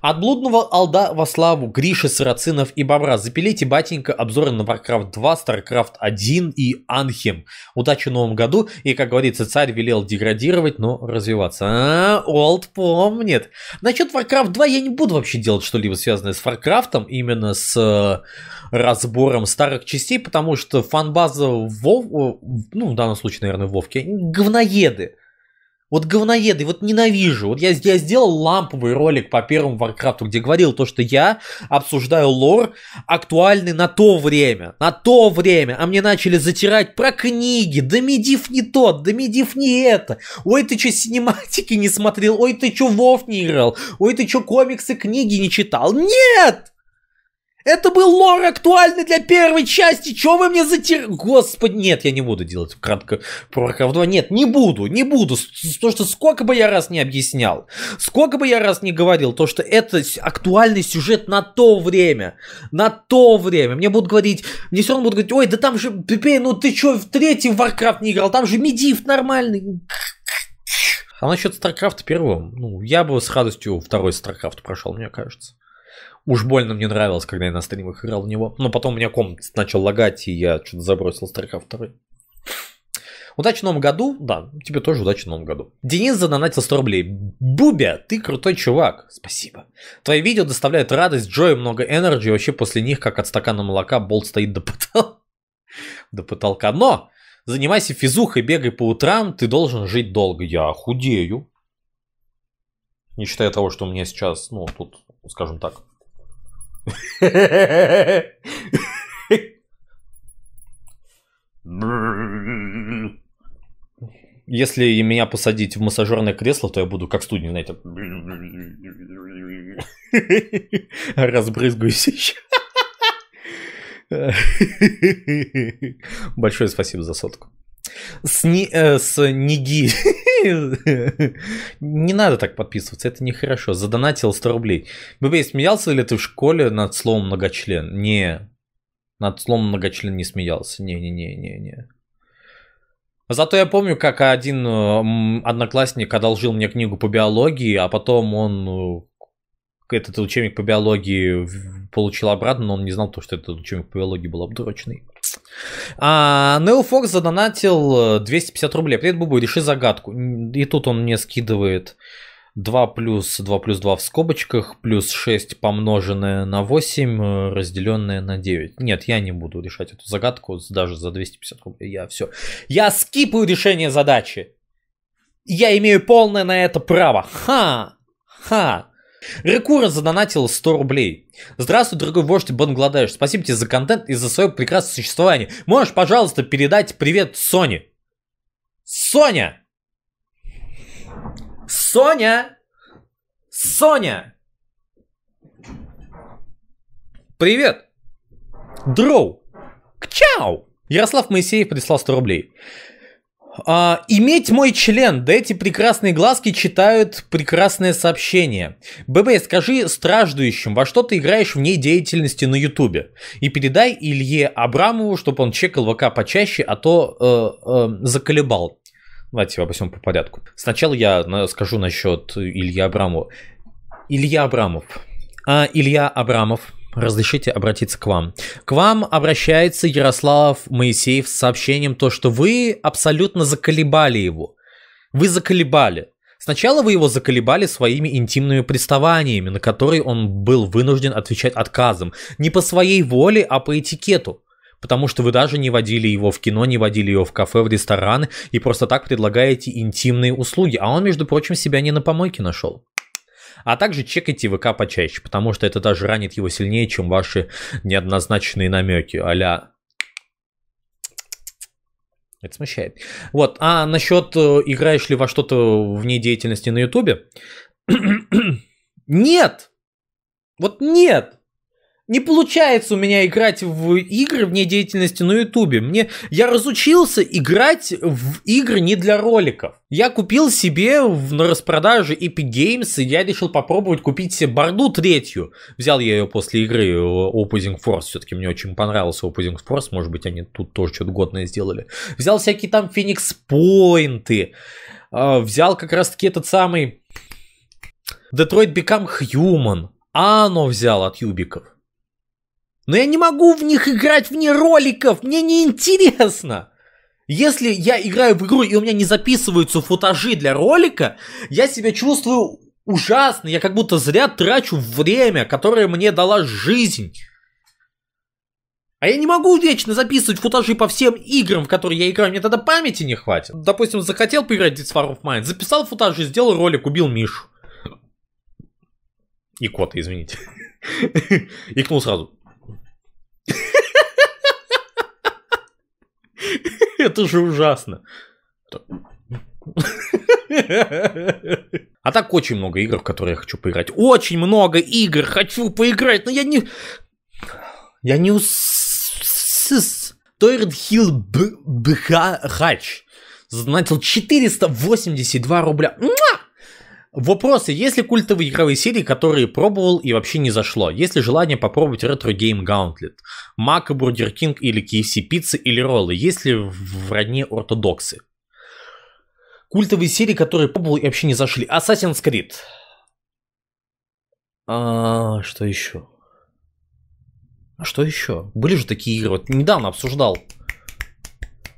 От блудного алда во славу Гриши, Сарацинов и Бобра. Запилите, батенька, обзоры на Warcraft 2, StarCraft 1 и Анхем. Удачи в новом году. И, как говорится, царь велел деградировать, но развиваться. А, Олд помнит. Насчет Warcraft 2 я не буду вообще делать что-либо связанное с Warcraft, именно с э, разбором старых частей, потому что фанбаза Вов, э, ну, в данном случае, наверное, Вовки, говноеды. Вот говноеды, вот ненавижу. Вот я, я сделал ламповый ролик по первому Варкрафту, где говорил то, что я обсуждаю лор, актуальный на то время. На то время. А мне начали затирать про книги. Да медив не тот, да медив не это. Ой, ты что, синематики не смотрел? Ой, ты что, Вов не играл? Ой, ты что, комиксы, книги не читал? Нет! Это был лор актуальный для первой части. Чё вы мне затер... Господи, нет, я не буду делать кратко про Warcraft 2. Нет, не буду, не буду. то что сколько бы я раз не объяснял, сколько бы я раз не говорил, то, что это актуальный сюжет на то время. На то время. Мне будут говорить, мне все равно будут говорить, ой, да там же, Пипей, ну ты чё в третий Warcraft не играл? Там же Медиф нормальный. А насчет StarCraft первого, ну, я бы с радостью второй StarCraft прошел, мне кажется. Уж больно мне нравилось, когда я на стримах играл в него. Но потом у меня ком начал лагать, и я что-то забросил StarCraft 2. Удачи в новом году. Да, тебе тоже удачи в новом году. Денис задонатил 100 рублей. Бубя, ты крутой чувак. Спасибо. Твои видео доставляют радость, джой, много энергии Вообще после них, как от стакана молока, болт стоит до потолка. *laughs* до потолка. Но занимайся физухой, бегай по утрам, ты должен жить долго. Я худею. Не считая того, что у меня сейчас, ну, тут, скажем так, если меня посадить в массажерное кресло, то я буду как студень, знаете. Разбрызгаюсь еще. Большое спасибо за сотку. С, ни, э, с Ниги. *laughs* не надо так подписываться, это нехорошо. Задонатил 100 рублей. ББ, смеялся ли ты в школе над словом многочлен? Не. Над словом многочлен не смеялся. Не-не-не-не-не. Зато я помню, как один э, одноклассник одолжил мне книгу по биологии, а потом он э, этот учебник по биологии получил обратно, но он не знал то, что этот учебник по биологии был обдурочный. А, Нейл Фокс задонатил 250 э, рублей. Привет, Бубу, реши загадку. И тут он мне скидывает 2 плюс 2 плюс 2 в скобочках, плюс 6 помноженное на 8, э, разделенное на 9. Нет, я не буду решать эту загадку даже за 250 рублей. Я все. Я скипаю решение задачи. Я имею полное на это право. Ха! Ха! Рекура задонатил 100 рублей. Здравствуй, дорогой вождь Бангладеш. Спасибо тебе за контент и за свое прекрасное существование. Можешь, пожалуйста, передать привет Соне? Соня! Соня! Соня! Привет! Дроу! Кчау! Ярослав Моисеев прислал 100 рублей. А, иметь мой член, да эти прекрасные глазки читают прекрасное сообщение. ББ, скажи страждующим, во что ты играешь в ней деятельности на Ютубе? И передай Илье Абрамову, чтобы он чекал ВК почаще, а то э, э, заколебал. Давайте обо всем по порядку. Сначала я скажу насчет Ильи Абрамова. Илья Абрамов. А, Илья Абрамов разрешите обратиться к вам. К вам обращается Ярослав Моисеев с сообщением то, что вы абсолютно заколебали его. Вы заколебали. Сначала вы его заколебали своими интимными приставаниями, на которые он был вынужден отвечать отказом. Не по своей воле, а по этикету. Потому что вы даже не водили его в кино, не водили его в кафе, в рестораны и просто так предлагаете интимные услуги. А он, между прочим, себя не на помойке нашел. А также чекайте ВК почаще, потому что это даже ранит его сильнее, чем ваши неоднозначные намеки Аля, это смущает. Вот, а насчет э, играешь ли во что-то вне деятельности на Ютубе? *clears throat* нет! Вот нет! не получается у меня играть в игры вне деятельности на Ютубе. Мне я разучился играть в игры не для роликов. Я купил себе в, на распродаже Epic Games, и я решил попробовать купить себе борду третью. Взял я ее после игры э, Opposing Force, все-таки мне очень понравился Opposing Force, может быть, они тут тоже что-то годное сделали. Взял всякие там Phoenix Point, э, взял как раз-таки этот самый Detroit Become Human, А Ано взял от Юбиков. Но я не могу в них играть вне роликов, мне не интересно. Если я играю в игру и у меня не записываются футажи для ролика, я себя чувствую ужасно, я как будто зря трачу время, которое мне дала жизнь. А я не могу вечно записывать футажи по всем играм, в которые я играю, мне тогда памяти не хватит. Допустим, захотел поиграть в This War of Mine, записал футажи, сделал ролик, убил Мишу. И кота, извините. *laughs* Икнул сразу. *laughs* Это же ужасно. А так очень много игр, в которые я хочу поиграть. Очень много игр хочу поиграть, но я не... Я не ус... Тойрд Хилл Бхач значил 482 рубля. Вопросы. Есть ли культовые игровые серии, которые пробовал и вообще не зашло? Есть ли желание попробовать ретро гейм Gauntlet? Мака, Бургер Кинг или KFC, пиццы или роллы? Есть ли в родне ортодоксы? Культовые серии, которые пробовал и вообще не зашли. Assassin's Creed. А, что еще? А что еще? Были же такие игры. Вот недавно обсуждал.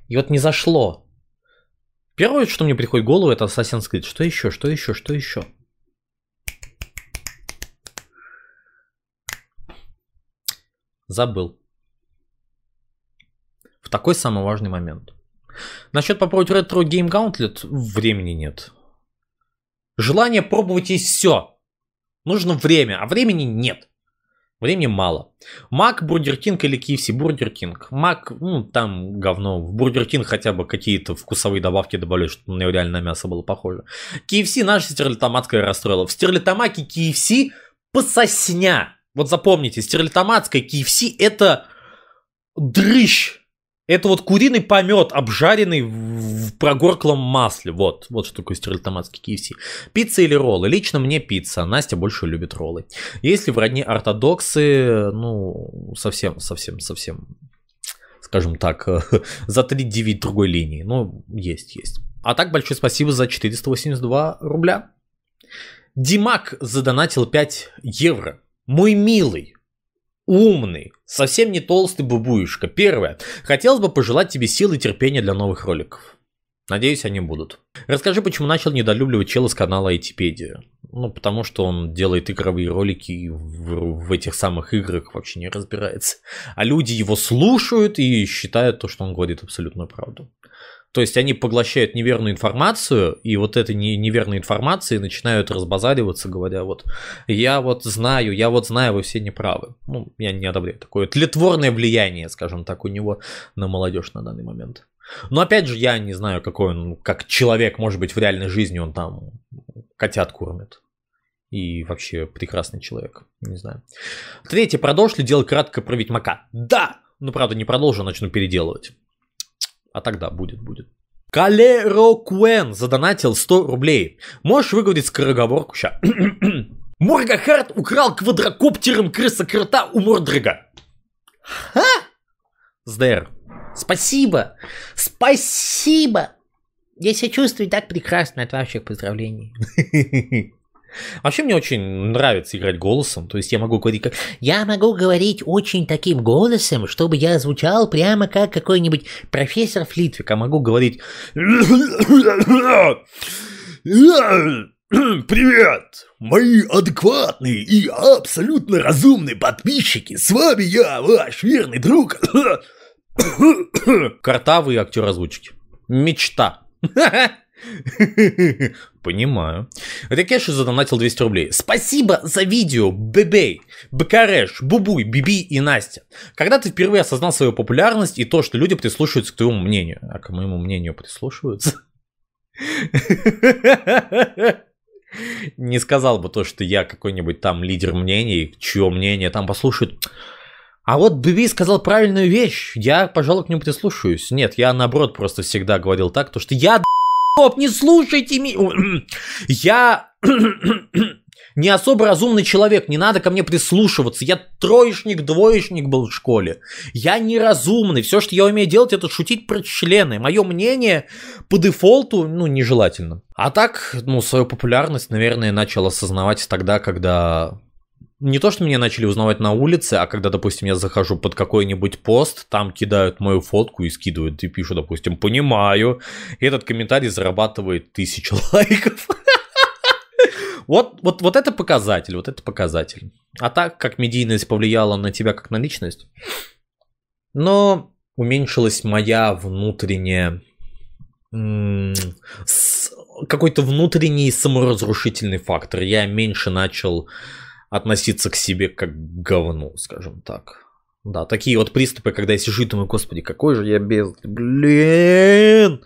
И вот не зашло. Первое, что мне приходит в голову, это Assassin's Creed. Что еще, что еще, что еще? Забыл. В такой самый важный момент. Насчет попробовать ретро Game Gauntlet времени нет. Желание пробовать и все. Нужно время, а времени нет. Времени мало. Мак, Бургер Кинг или KFC? Бургер Кинг. Мак, ну там говно. В Бургер Кинг хотя бы какие-то вкусовые добавки добавили, чтобы на него реально на мясо было похоже. KFC наша стерлитоматская расстроила. В стерлитомаке KFC пососня. Вот запомните, стерлитоматская KFC это дрыщ это вот куриный помет, обжаренный в прогорклом масле. Вот, вот что такое стерлитаматский KFC. Пицца или роллы? Лично мне пицца, Настя больше любит роллы. Если в родне ортодоксы, ну, совсем, совсем, совсем, скажем так, *laughs* за 3-9 другой линии. Ну, есть, есть. А так, большое спасибо за 482 рубля. Димак задонатил 5 евро. Мой милый, умный, совсем не толстый бубуюшка. Первое. Хотелось бы пожелать тебе сил и терпения для новых роликов. Надеюсь, они будут. Расскажи, почему начал недолюбливать чела с канала Айтипедия. Ну, потому что он делает игровые ролики и в, в этих самых играх вообще не разбирается. А люди его слушают и считают то, что он говорит абсолютную правду. То есть они поглощают неверную информацию, и вот этой неверной информации начинают разбазариваться, говоря, вот, я вот знаю, я вот знаю, вы все неправы. Ну, я не одобряю такое тлетворное влияние, скажем так, у него на молодежь на данный момент. Но опять же, я не знаю, какой он, как человек, может быть, в реальной жизни он там котят кормит. И вообще прекрасный человек, не знаю. Третье, продолжишь дело кратко про Ведьмака? Да! Ну, правда, не продолжу, а начну переделывать. А тогда будет, будет. Калеро Куэн задонатил 100 рублей. Можешь выговорить скороговорку? Ща. *clears throat* Моргагард украл квадрокоптером крыса крота у Мордрега. Ха? СДР. Спасибо. Спасибо. Я себя чувствую так прекрасно от ваших поздравлений. *laughs* Вообще мне очень нравится играть голосом, то есть я могу говорить как... Я могу говорить очень таким голосом, чтобы я звучал прямо как какой-нибудь профессор Флитвик, а могу говорить... Привет, мои адекватные и абсолютно разумные подписчики, с вами я, ваш верный друг... *coughs* Картавый актер озвучки. Мечта. *laughs* *laughs* Понимаю. Рикеша задонатил 200 рублей. Спасибо за видео, Бебей, Бекареш, Бубуй, Биби и Настя. Когда ты впервые осознал свою популярность и то, что люди прислушиваются к твоему мнению. А к моему мнению прислушиваются? *laughs* Не сказал бы то, что я какой-нибудь там лидер мнений, чье мнение там послушают. А вот Биби сказал правильную вещь. Я, пожалуй, к нему прислушаюсь. Нет, я наоборот просто всегда говорил так, то что я не слушайте меня. Я не особо разумный человек, не надо ко мне прислушиваться. Я троечник, двоечник был в школе. Я неразумный. Все, что я умею делать, это шутить про члены. Мое мнение по дефолту, ну, нежелательно. А так, ну, свою популярность, наверное, начал осознавать тогда, когда не то, что меня начали узнавать на улице, а когда, допустим, я захожу под какой-нибудь пост, там кидают мою фотку и скидывают, и пишу, допустим, понимаю, и этот комментарий зарабатывает тысячу *laughs* лайков. Вот, вот, вот это показатель, вот это показатель. А так, как медийность повлияла на тебя как на личность, но уменьшилась моя внутренняя какой-то внутренний саморазрушительный фактор. Я меньше начал относиться к себе как к говну, скажем так. Да, такие вот приступы, когда я сижу и думаю, господи, какой же я без... Блин!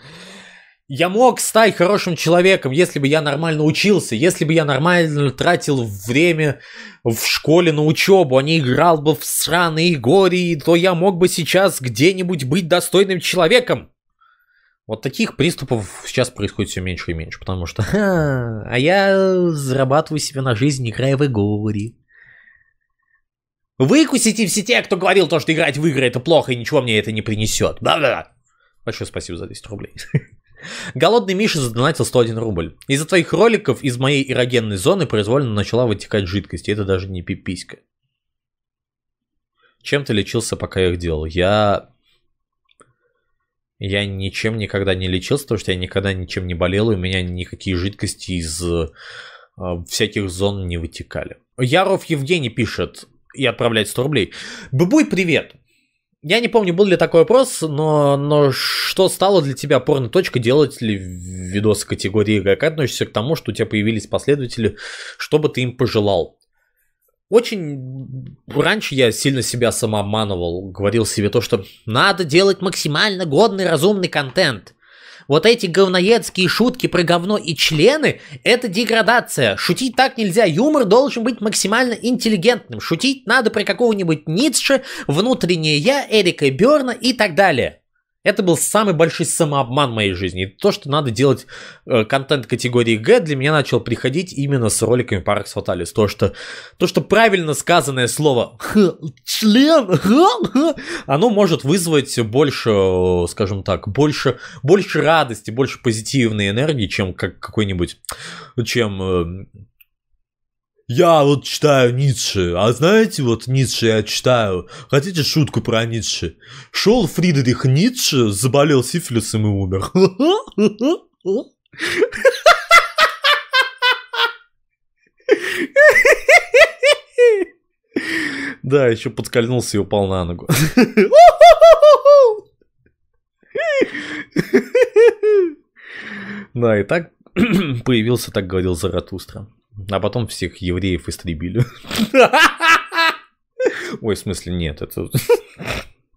Я мог стать хорошим человеком, если бы я нормально учился, если бы я нормально тратил время в школе на учебу, а не играл бы в сраные горе, то я мог бы сейчас где-нибудь быть достойным человеком. Вот таких приступов сейчас происходит все меньше и меньше, потому что *laughs* а я зарабатываю себе на жизнь, играя в игры. Выкусите все те, кто говорил то, что играть в игры это плохо и ничего мне это не принесет. Да-да-да. Большое спасибо за 200 рублей. *laughs* Голодный Миша задонатил 101 рубль. Из-за твоих роликов из моей эрогенной зоны произвольно начала вытекать жидкость, и это даже не пиписька. Чем ты лечился, пока я их делал? Я я ничем никогда не лечился, потому что я никогда ничем не болел, и у меня никакие жидкости из э, всяких зон не вытекали. Яров Евгений пишет и отправляет 100 рублей. Бубуй, привет! Я не помню, был ли такой вопрос, но, но что стало для тебя порно точка делать ли видосы категории? Как относишься к тому, что у тебя появились последователи, что бы ты им пожелал? очень раньше я сильно себя самообманывал, говорил себе то, что надо делать максимально годный, разумный контент. Вот эти говноедские шутки про говно и члены – это деградация. Шутить так нельзя. Юмор должен быть максимально интеллигентным. Шутить надо про какого-нибудь Ницше, внутреннее я, Эрика Берна и так далее. Это был самый большой самообман в моей жизни. то, что надо делать э, контент категории Г, для меня начал приходить именно с роликами Паркс Фаталис. То что, то, что правильно сказанное слово «член», оно может вызвать больше, скажем так, больше, больше радости, больше позитивной энергии, чем как какой-нибудь, чем э, я вот читаю Ницше, а знаете, вот Ницше я читаю. Хотите шутку про Ницше? Шел Фридрих Ницше, заболел сифилисом и умер. Да, еще подскользнулся и упал на ногу. Да, и так *clears throat* появился, так говорил Заратустра. А потом всех евреев истребили. *laughs* Ой, в смысле, нет, это...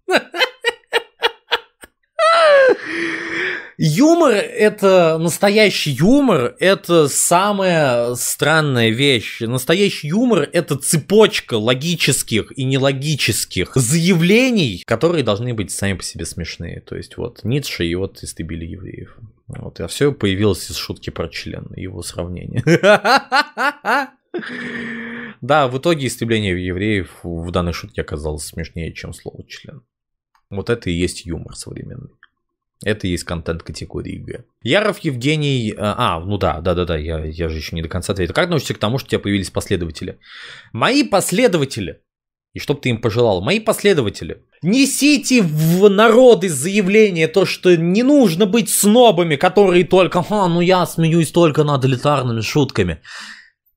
*laughs* Юмор — это настоящий юмор, это самая странная вещь. Настоящий юмор — это цепочка логических и нелогических заявлений, которые должны быть сами по себе смешные. То есть вот Ницше и вот истребили евреев. Вот, а все появилось из шутки про член, его сравнения. *laughs* Да, в итоге истребление евреев в данной шутке оказалось смешнее, чем слово член. Вот это и есть юмор современный. Это есть контент категории Г. Яров Евгений... Э, а, ну да, да-да-да, я, я же еще не до конца ответил. Как научишься к тому, что у тебя появились последователи? Мои последователи, и чтоб ты им пожелал, мои последователи, несите в народы заявление то, что не нужно быть снобами, которые только, а, ну я смеюсь только над элитарными шутками.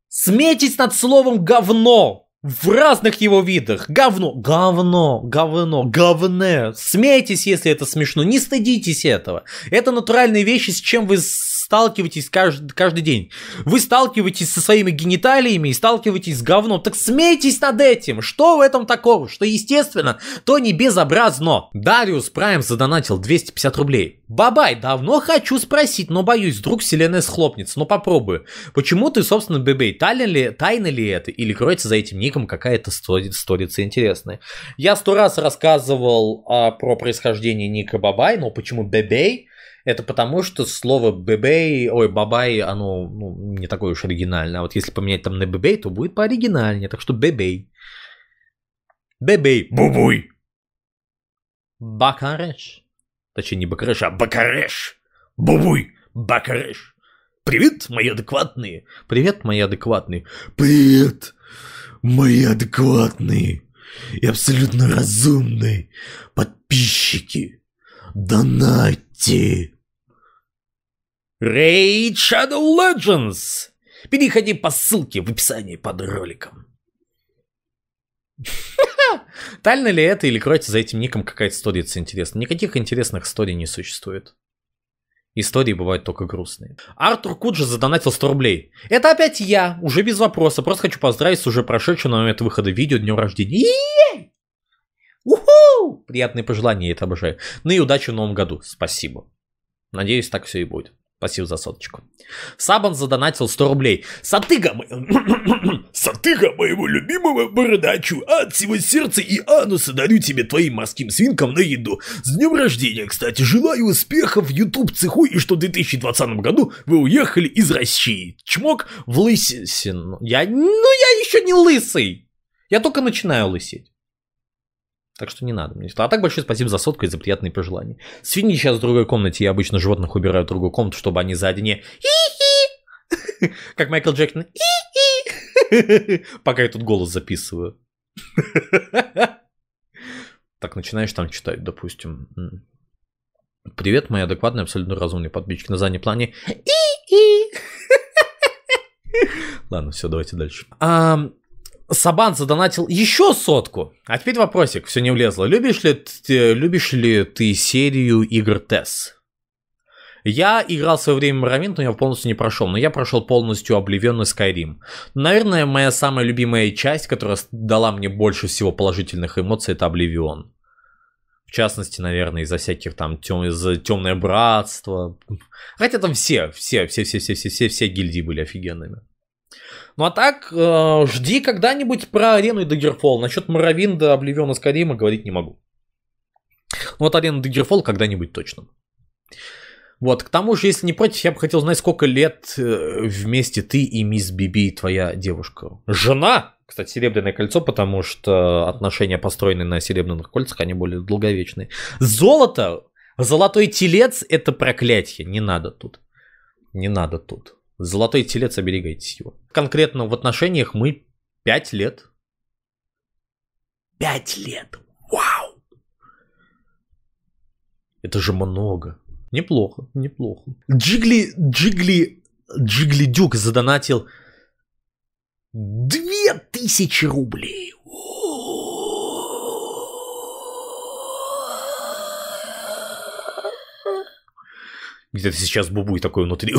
Смейтесь над словом говно, в разных его видах. Говно, говно, говно, говне. Смейтесь, если это смешно. Не стыдитесь этого. Это натуральные вещи, с чем вы сталкиваетесь каждый, каждый день. Вы сталкиваетесь со своими гениталиями и сталкиваетесь с говном. Так смейтесь над этим. Что в этом такого? Что естественно, то не безобразно. Дариус Прайм задонатил 250 рублей. Бабай, давно хочу спросить, но боюсь, вдруг вселенная схлопнется. Но попробую. Почему ты, собственно, Бебей? Тайна ли, тайна ли это? Или кроется за этим ником какая-то столица интересная? Я сто раз рассказывал а, про происхождение ника Бабай, но почему Бебей? Это потому, что слово бэбэй, ой, бабай, оно ну, не такое уж оригинальное. А вот если поменять там на бэбэй, то будет пооригинальнее. Так что бэбэй. Бэбэй. Бубуй. Бакареш. Точнее, не Бакареш, а Бакареш. Бубуй. Бакареш. Привет, мои адекватные. Привет, мои адекватные. Привет, мои адекватные и абсолютно разумные подписчики. Донать идти. Raid Shadow Legends! Переходи по ссылке в описании под роликом. *laughs* Тально ли это или кроется за этим ником какая-то история интересна? Никаких интересных историй не существует. Истории бывают только грустные. Артур Куджи задонатил 100 рублей. Это опять я, уже без вопроса. Просто хочу поздравить с уже прошедшим на момент выхода видео днем рождения. Уху! Приятные пожелания, я это обожаю. Ну и удачи в новом году. Спасибо. Надеюсь, так все и будет. Спасибо за соточку. Сабан задонатил 100 рублей. Сатыга, мо... *coughs* Сатыга моего любимого бородачу, от всего сердца и ануса дарю тебе твоим морским свинкам на еду. С днем рождения, кстати. Желаю успехов в YouTube цеху и что в 2020 году вы уехали из России. Чмок в лысину. Я... Ну я еще не лысый. Я только начинаю лысеть. Так что не надо мне. А так большое спасибо за сотку и за приятные пожелания. Свиньи сейчас в другой комнате, я обычно животных убираю в другую комнату, чтобы они сзади не *laughs* как Майкл Джексон. *laughs* Пока я тут голос записываю. *laughs* Так начинаешь там читать, допустим. Привет, мои адекватные, абсолютно разумные подписчики на заднем плане. Ладно, все, давайте дальше. Сабан задонатил еще сотку. А теперь вопросик, все не влезло. Любишь ли, ты, любишь ли ты серию игр ТЭС? Я играл в свое время Моровинт, но я полностью не прошел. Но я прошел полностью Обливенный Skyrim. Наверное, моя самая любимая часть, которая дала мне больше всего положительных эмоций, это Обливион. В частности, наверное, из-за всяких там тем, из-за темное братство. Хотя там все, все, все, все, все, все, все, все гильдии были офигенными. Ну а так, э, жди когда-нибудь про арену и Даггерфол. Насчет Моровинда, Обливиона Скарима говорить не могу. Ну вот арена Даггерфол когда-нибудь точно. Вот, к тому же, если не против, я бы хотел знать, сколько лет э, вместе ты и мисс Биби, твоя девушка. Жена! Кстати, серебряное кольцо, потому что отношения, построенные на серебряных кольцах, они более долговечные. Золото! Золотой телец – это проклятие. Не надо тут. Не надо тут. Золотой телец, оберегайтесь его. Конкретно в отношениях мы 5 лет. 5 лет! Вау! Это же много. Неплохо, неплохо. Джигли, Джигли, Джигли Дюк задонатил 2000 рублей. О! где-то сейчас Бубуй такой внутри.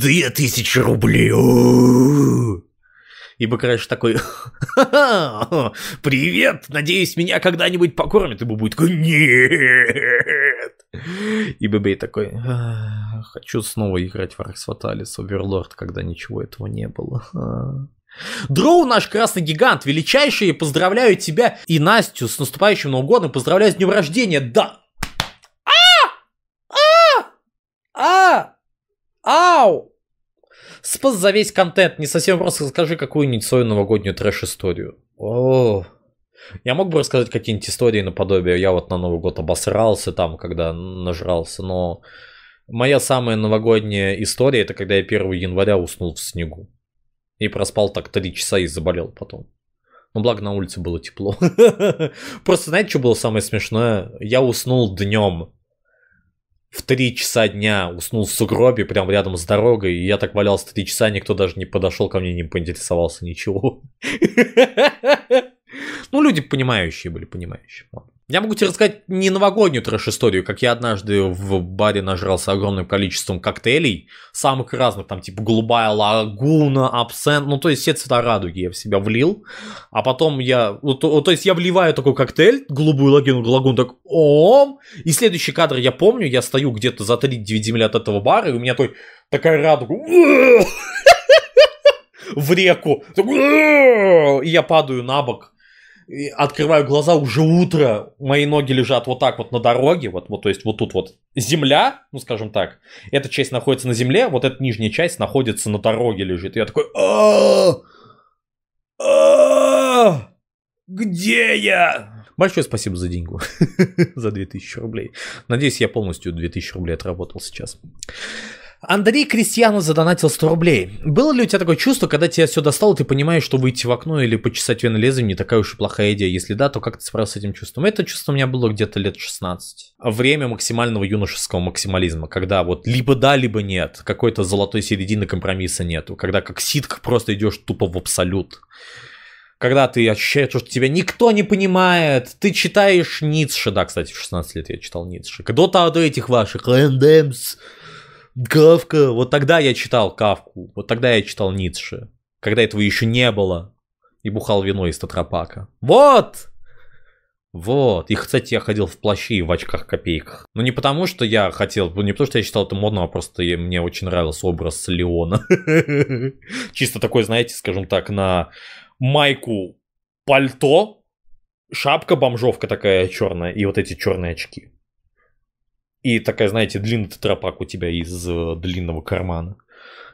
*laughs* Две тысячи рублей. И Бакраш такой, *laughs* привет, надеюсь, меня когда-нибудь покормят. И Бубуй такой, нет. И Бэбэй такой, хочу снова играть в Аркс Фаталис, Оверлорд, когда ничего этого не было. Дроу наш красный гигант, величайший, поздравляю тебя и Настю с наступающим Новым годом, поздравляю с днем рождения, да, А! Ау! Спас за весь контент, не совсем просто скажи какую-нибудь свою новогоднюю трэш-историю. О, я мог бы рассказать какие-нибудь истории наподобие, я вот на Новый год обосрался там, когда нажрался, но моя самая новогодняя история, это когда я 1 января уснул в снегу. И проспал так 3 часа и заболел потом. Ну, благо на улице было тепло. *laughs* Просто знаете, что было самое смешное? Я уснул днем в 3 часа дня уснул в сугробе, прям рядом с дорогой, и я так валялся 3 часа, никто даже не подошел ко мне, не поинтересовался ничего. *laughs* Ну, люди понимающие были, понимающие. Я могу тебе рассказать не новогоднюю трэш-историю, как я однажды в баре нажрался огромным количеством коктейлей, самых разных, там типа голубая лагуна, абсент, ну то есть все цвета радуги я в себя влил, а потом я, то, то есть я вливаю такой коктейль, голубую лагуну, лагун так ом, и следующий кадр я помню, я стою где-то за 3-9 миль от этого бара, и у меня той, такая радуга, *laughs* в реку, и я падаю на бок, открываю глаза, уже утро, мои ноги лежат вот так вот на дороге, вот, вот, то есть вот тут вот земля, ну скажем так, эта часть находится на земле, вот эта нижняя часть находится на дороге лежит. И я такой, «А, а, где я? Большое спасибо за деньгу, *laughs* за 2000 рублей. Надеюсь, я полностью 2000 рублей отработал сейчас. Андрей Крестьяну задонатил 100 рублей. Было ли у тебя такое чувство, когда тебя все достало, ты понимаешь, что выйти в окно или почесать вены лезвием не такая уж и плохая идея? Если да, то как ты справился с этим чувством? Это чувство у меня было где-то лет 16. Время максимального юношеского максимализма, когда вот либо да, либо нет. Какой-то золотой середины компромисса нету. Когда как ситка просто идешь тупо в абсолют когда ты ощущаешь, что тебя никто не понимает. Ты читаешь Ницше, да, кстати, в 16 лет я читал Ницше. До того, до этих ваших Лэндэмс, Кавка. Вот тогда я читал Кавку. Вот тогда я читал Ницше. Когда этого еще не было. И бухал вино из татрапака. Вот! Вот. И, кстати, я ходил в плаще и в очках-копейках. Но ну, не потому, что я хотел, ну, не потому, что я считал это модно, а просто мне очень нравился образ Леона. *laughs* Чисто такой, знаете, скажем так, на майку пальто, шапка бомжовка такая черная и вот эти черные очки. И такая, знаете, длинный тетрапак у тебя из э, длинного кармана.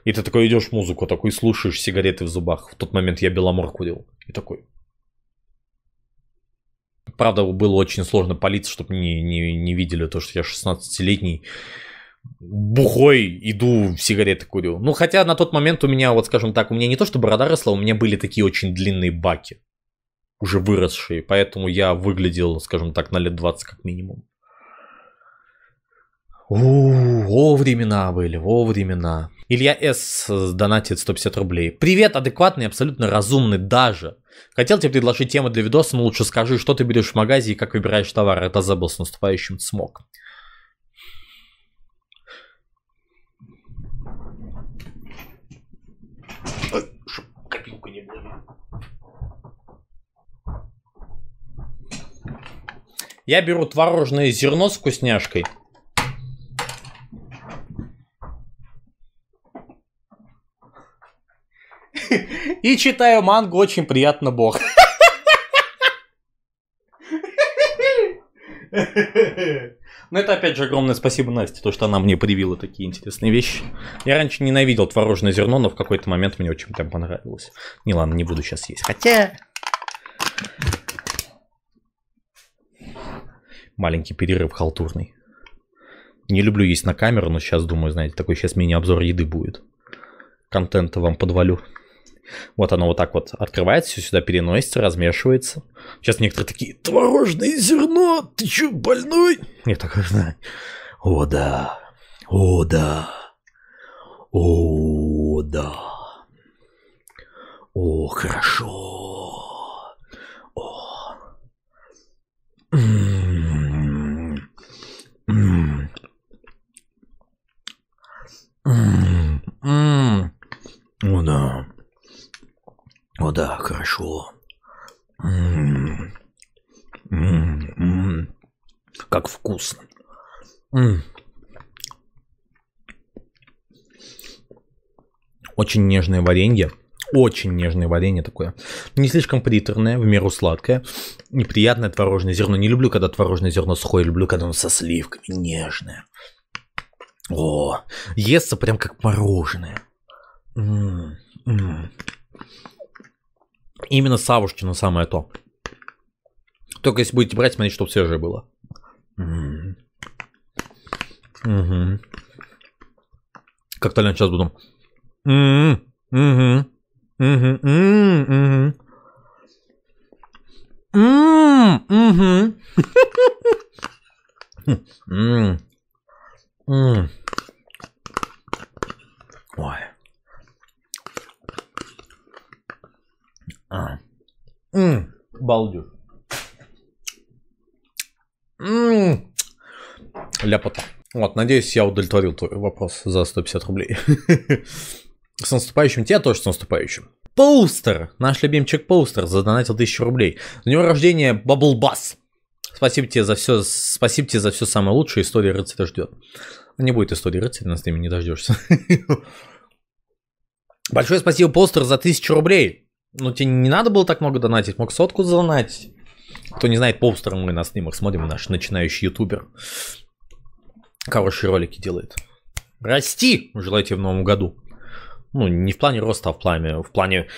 И ты такой идешь музыку, такой слушаешь сигареты в зубах. В тот момент я Беломор курил. И такой. Правда, было очень сложно палиться, чтобы не, не, не видели то, что я 16-летний бухой иду сигареты курю. Ну, хотя на тот момент у меня, вот скажем так, у меня не то что борода росла, у меня были такие очень длинные баки, уже выросшие, поэтому я выглядел, скажем так, на лет 20 как минимум. О времена были, о времена. Илья С. донатит 150 рублей. Привет, адекватный, абсолютно разумный даже. Хотел тебе предложить тему для видоса, но лучше скажи, что ты берешь в магазе и как выбираешь товар. Это забыл с наступающим смог. Копилка не была. Я беру творожное зерно с вкусняшкой – И читаю мангу «Очень приятно, Бог». Но ну, это, опять же, огромное спасибо Насте, то, что она мне привила такие интересные вещи. Я раньше ненавидел творожное зерно, но в какой-то момент мне очень прям понравилось. Не, ладно, не буду сейчас есть. Хотя... Маленький перерыв халтурный. Не люблю есть на камеру, но сейчас думаю, знаете, такой сейчас мини-обзор еды будет. Контента вам подвалю. Вот оно вот так вот открывается, все сюда переносится, размешивается. Сейчас некоторые такие, творожное зерно, ты че, больной? Я так, о да, о да, о да, о хорошо, о. М -м -м о да. О да, хорошо. М-м-м. М-м-м. как вкусно. Очень нежное варенье. Очень нежное варенье такое. Не слишком приторное, в меру сладкое. Неприятное творожное зерно. Не люблю, когда творожное зерно сухое. Люблю, когда оно со сливками. Нежное. О, естся прям как мороженое. М -м -м. Именно Савушкина самое то. Только если будете брать, смотрите, чтобы свежее было. Угу. Как-то сейчас буду. Mm-hmm. Mm-hmm. Mm-hmm. Mm-hmm. Mm-hmm. Mm-hmm. Ой. А. М-м. Балдеж. М-м. Ляпота. Вот, надеюсь, я удовлетворил твой вопрос за 150 рублей. *laughs* С наступающим. Тебя тоже с наступающим. Поустер. Наш любимчик Поустер задонатил 1000 рублей. У него рождение Баблбас. Спасибо тебе за все, спасибо тебе за все самое лучшее. История рыцаря ждет. Не будет истории рыцаря, на стриме не дождешься. *laughs* Большое спасибо, Постер, за 1000 рублей. Ну, тебе не надо было так много донатить, мог сотку задонатить. Кто не знает, Полстер мы на стримах смотрим, наш начинающий ютубер. Хорошие ролики делает. Расти, желайте в новом году. Ну, не в плане роста, а в плане, в плане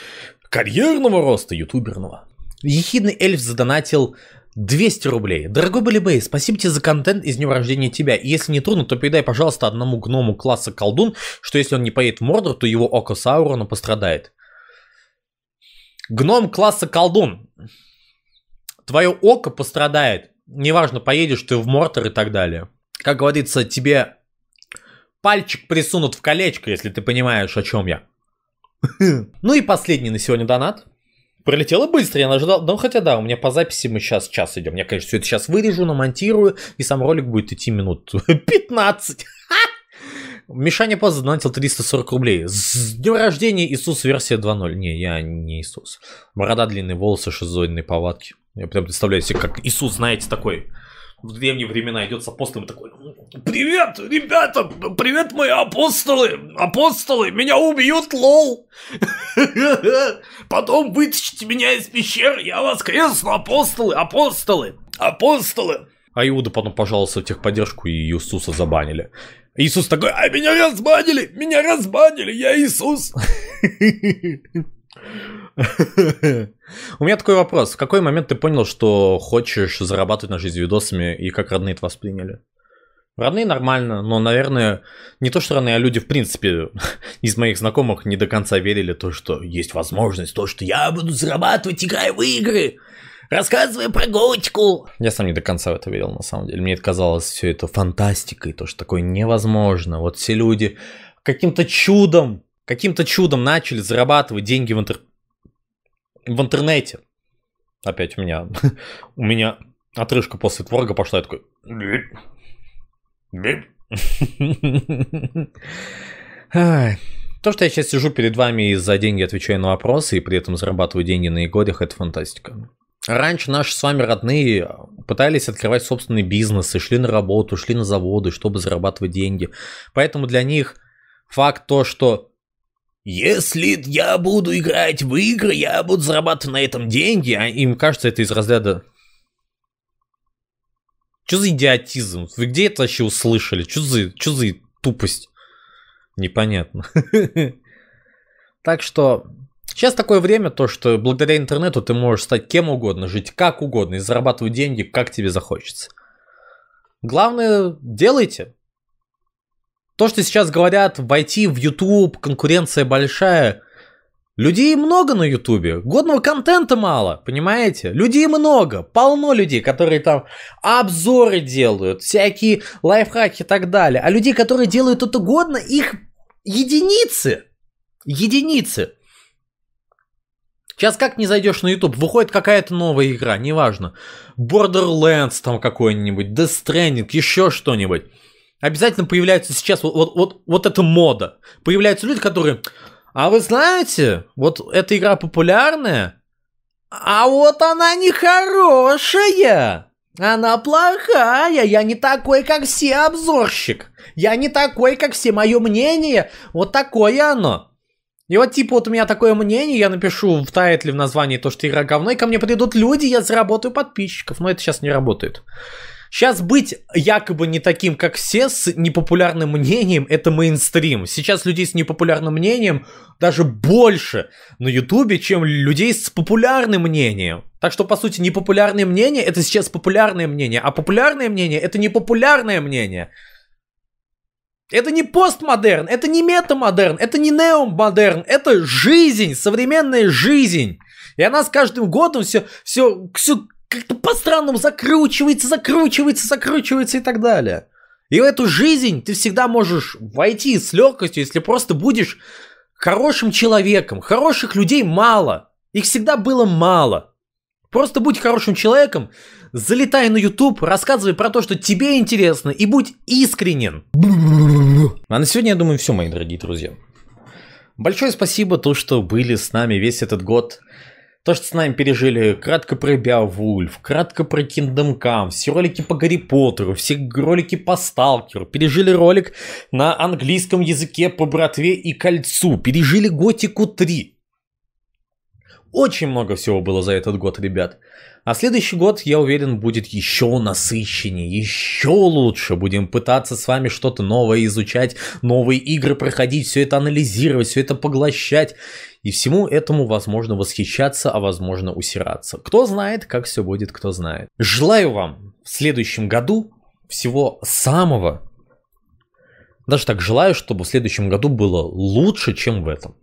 карьерного роста ютуберного. Ехидный эльф задонатил 200 рублей. Дорогой Балибей, спасибо тебе за контент из днем рождения тебя. И если не трудно, то передай, пожалуйста, одному гному класса колдун, что если он не поедет в Мордор, то его око Саурона пострадает. Гном класса колдун. Твое око пострадает. Неважно, поедешь ты в Мортор и так далее. Как говорится, тебе пальчик присунут в колечко, если ты понимаешь, о чем я. *laughs* Ну и последний на сегодня донат. Пролетело быстро, я ожидал. Ну, хотя да, у меня по записи мы сейчас час идем. Я, конечно, все это сейчас вырежу, намонтирую, и сам ролик будет идти минут 15. *laughs* *laughs* Мишаня познатил 340 рублей. С днем рождения Иисус версия 2.0. Не, я не Иисус. Борода, длинные волосы, шизоидные повадки. Я прям представляю себе, как Иисус, знаете, такой в древние времена идет с апостолом такой «Привет, ребята! Привет, мои апостолы! Апостолы! Меня убьют, лол! *laughs* Потом вытащите меня из пещеры. я воскресну, апостолы! Апостолы! Апостолы!» А Иуда потом пожаловался в техподдержку и Иисуса забанили. Иисус такой, а меня разбанили, меня разбанили, я Иисус. У меня такой вопрос. В какой момент ты понял, что хочешь зарабатывать на жизнь видосами и как родные это восприняли? Родные нормально, но, наверное, не то, что родные, а люди, в принципе, *laughs* из моих знакомых не до конца верили то, что есть возможность, то, что я буду зарабатывать, играя в игры рассказывай про Готику. Я сам не до конца в это верил, на самом деле. Мне это казалось все это фантастикой, то, что такое невозможно. Вот все люди каким-то чудом, каким-то чудом начали зарабатывать деньги в, интер... в интернете. Опять у меня, *laughs* у меня отрыжка после творога пошла, я такой... То, что я сейчас сижу перед вами и за деньги отвечаю на вопросы, и при этом зарабатываю деньги на Егорях, это фантастика. Раньше наши с вами родные пытались открывать собственные бизнесы, шли на работу, шли на заводы, чтобы зарабатывать деньги. Поэтому для них факт то, что если я буду играть в игры, я буду зарабатывать на этом деньги, а им кажется это из разряда... Что за идиотизм? Вы где это вообще услышали? Что за, что за тупость? Непонятно. *laughs* Так что Сейчас такое время, то что благодаря интернету ты можешь стать кем угодно, жить как угодно и зарабатывать деньги, как тебе захочется. Главное, делайте. То, что сейчас говорят, войти в YouTube, конкуренция большая. Людей много на Ютубе, годного контента мало, понимаете? Людей много, полно людей, которые там обзоры делают, всякие лайфхаки и так далее. А людей, которые делают это годно, их единицы. Единицы. Сейчас как не зайдешь на YouTube, выходит какая-то новая игра, неважно. Borderlands там какой-нибудь, Death Stranding, еще что-нибудь. Обязательно появляются сейчас вот, вот, вот, вот эта мода. Появляются люди, которые... А вы знаете, вот эта игра популярная, а вот она нехорошая. Она плохая, я не такой, как все обзорщик. Я не такой, как все, мое мнение. Вот такое оно. И вот, типа, вот у меня такое мнение, я напишу в тайтле, в названии то, что игра говно, и ко мне подойдут люди, я заработаю подписчиков, но это сейчас не работает. Сейчас быть якобы не таким, как все, с непопулярным мнением, это мейнстрим. Сейчас людей с непопулярным мнением даже больше на Ютубе, чем людей с популярным мнением. Так что, по сути, непопулярное мнение это сейчас популярное мнение, а популярное мнение это непопулярное мнение. Это не постмодерн, это не метамодерн, это не неомодерн, это жизнь, современная жизнь. И она с каждым годом все, все, все как-то по-странному закручивается, закручивается, закручивается и так далее. И в эту жизнь ты всегда можешь войти с легкостью, если просто будешь хорошим человеком. Хороших людей мало. Их всегда было мало. Просто будь хорошим человеком, залетай на YouTube, рассказывай про то, что тебе интересно, и будь искренен. А на сегодня, я думаю, все, мои дорогие друзья. Большое спасибо то, что были с нами весь этот год. То, что с нами пережили, кратко про Биовульф, кратко про Kingdom Come, все ролики по Гарри Поттеру, все ролики по Сталкеру, пережили ролик на английском языке по Братве и Кольцу, пережили Готику 3, очень много всего было за этот год, ребят. А следующий год, я уверен, будет еще насыщеннее, еще лучше. Будем пытаться с вами что-то новое изучать, новые игры проходить, все это анализировать, все это поглощать. И всему этому возможно восхищаться, а возможно усираться. Кто знает, как все будет, кто знает. Желаю вам в следующем году всего самого. Даже так желаю, чтобы в следующем году было лучше, чем в этом.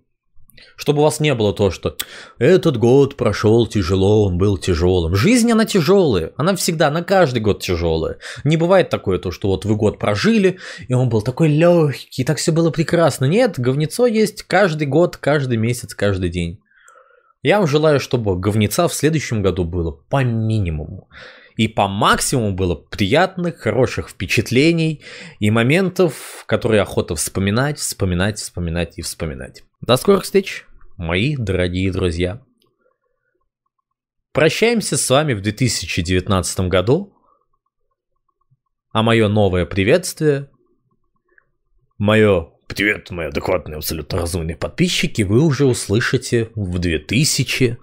Чтобы у вас не было то, что этот год прошел тяжело, он был тяжелым. Жизнь, она тяжелая, она всегда, на каждый год тяжелая. Не бывает такое то, что вот вы год прожили, и он был такой легкий, и так все было прекрасно. Нет, говнецо есть каждый год, каждый месяц, каждый день. Я вам желаю, чтобы говнеца в следующем году было по минимуму. И по максимуму было приятных, хороших впечатлений и моментов, которые охота вспоминать, вспоминать, вспоминать и вспоминать. До скорых встреч, мои дорогие друзья. Прощаемся с вами в 2019 году. А мое новое приветствие, мое привет, мои адекватные, абсолютно разумные подписчики, вы уже услышите в 2020.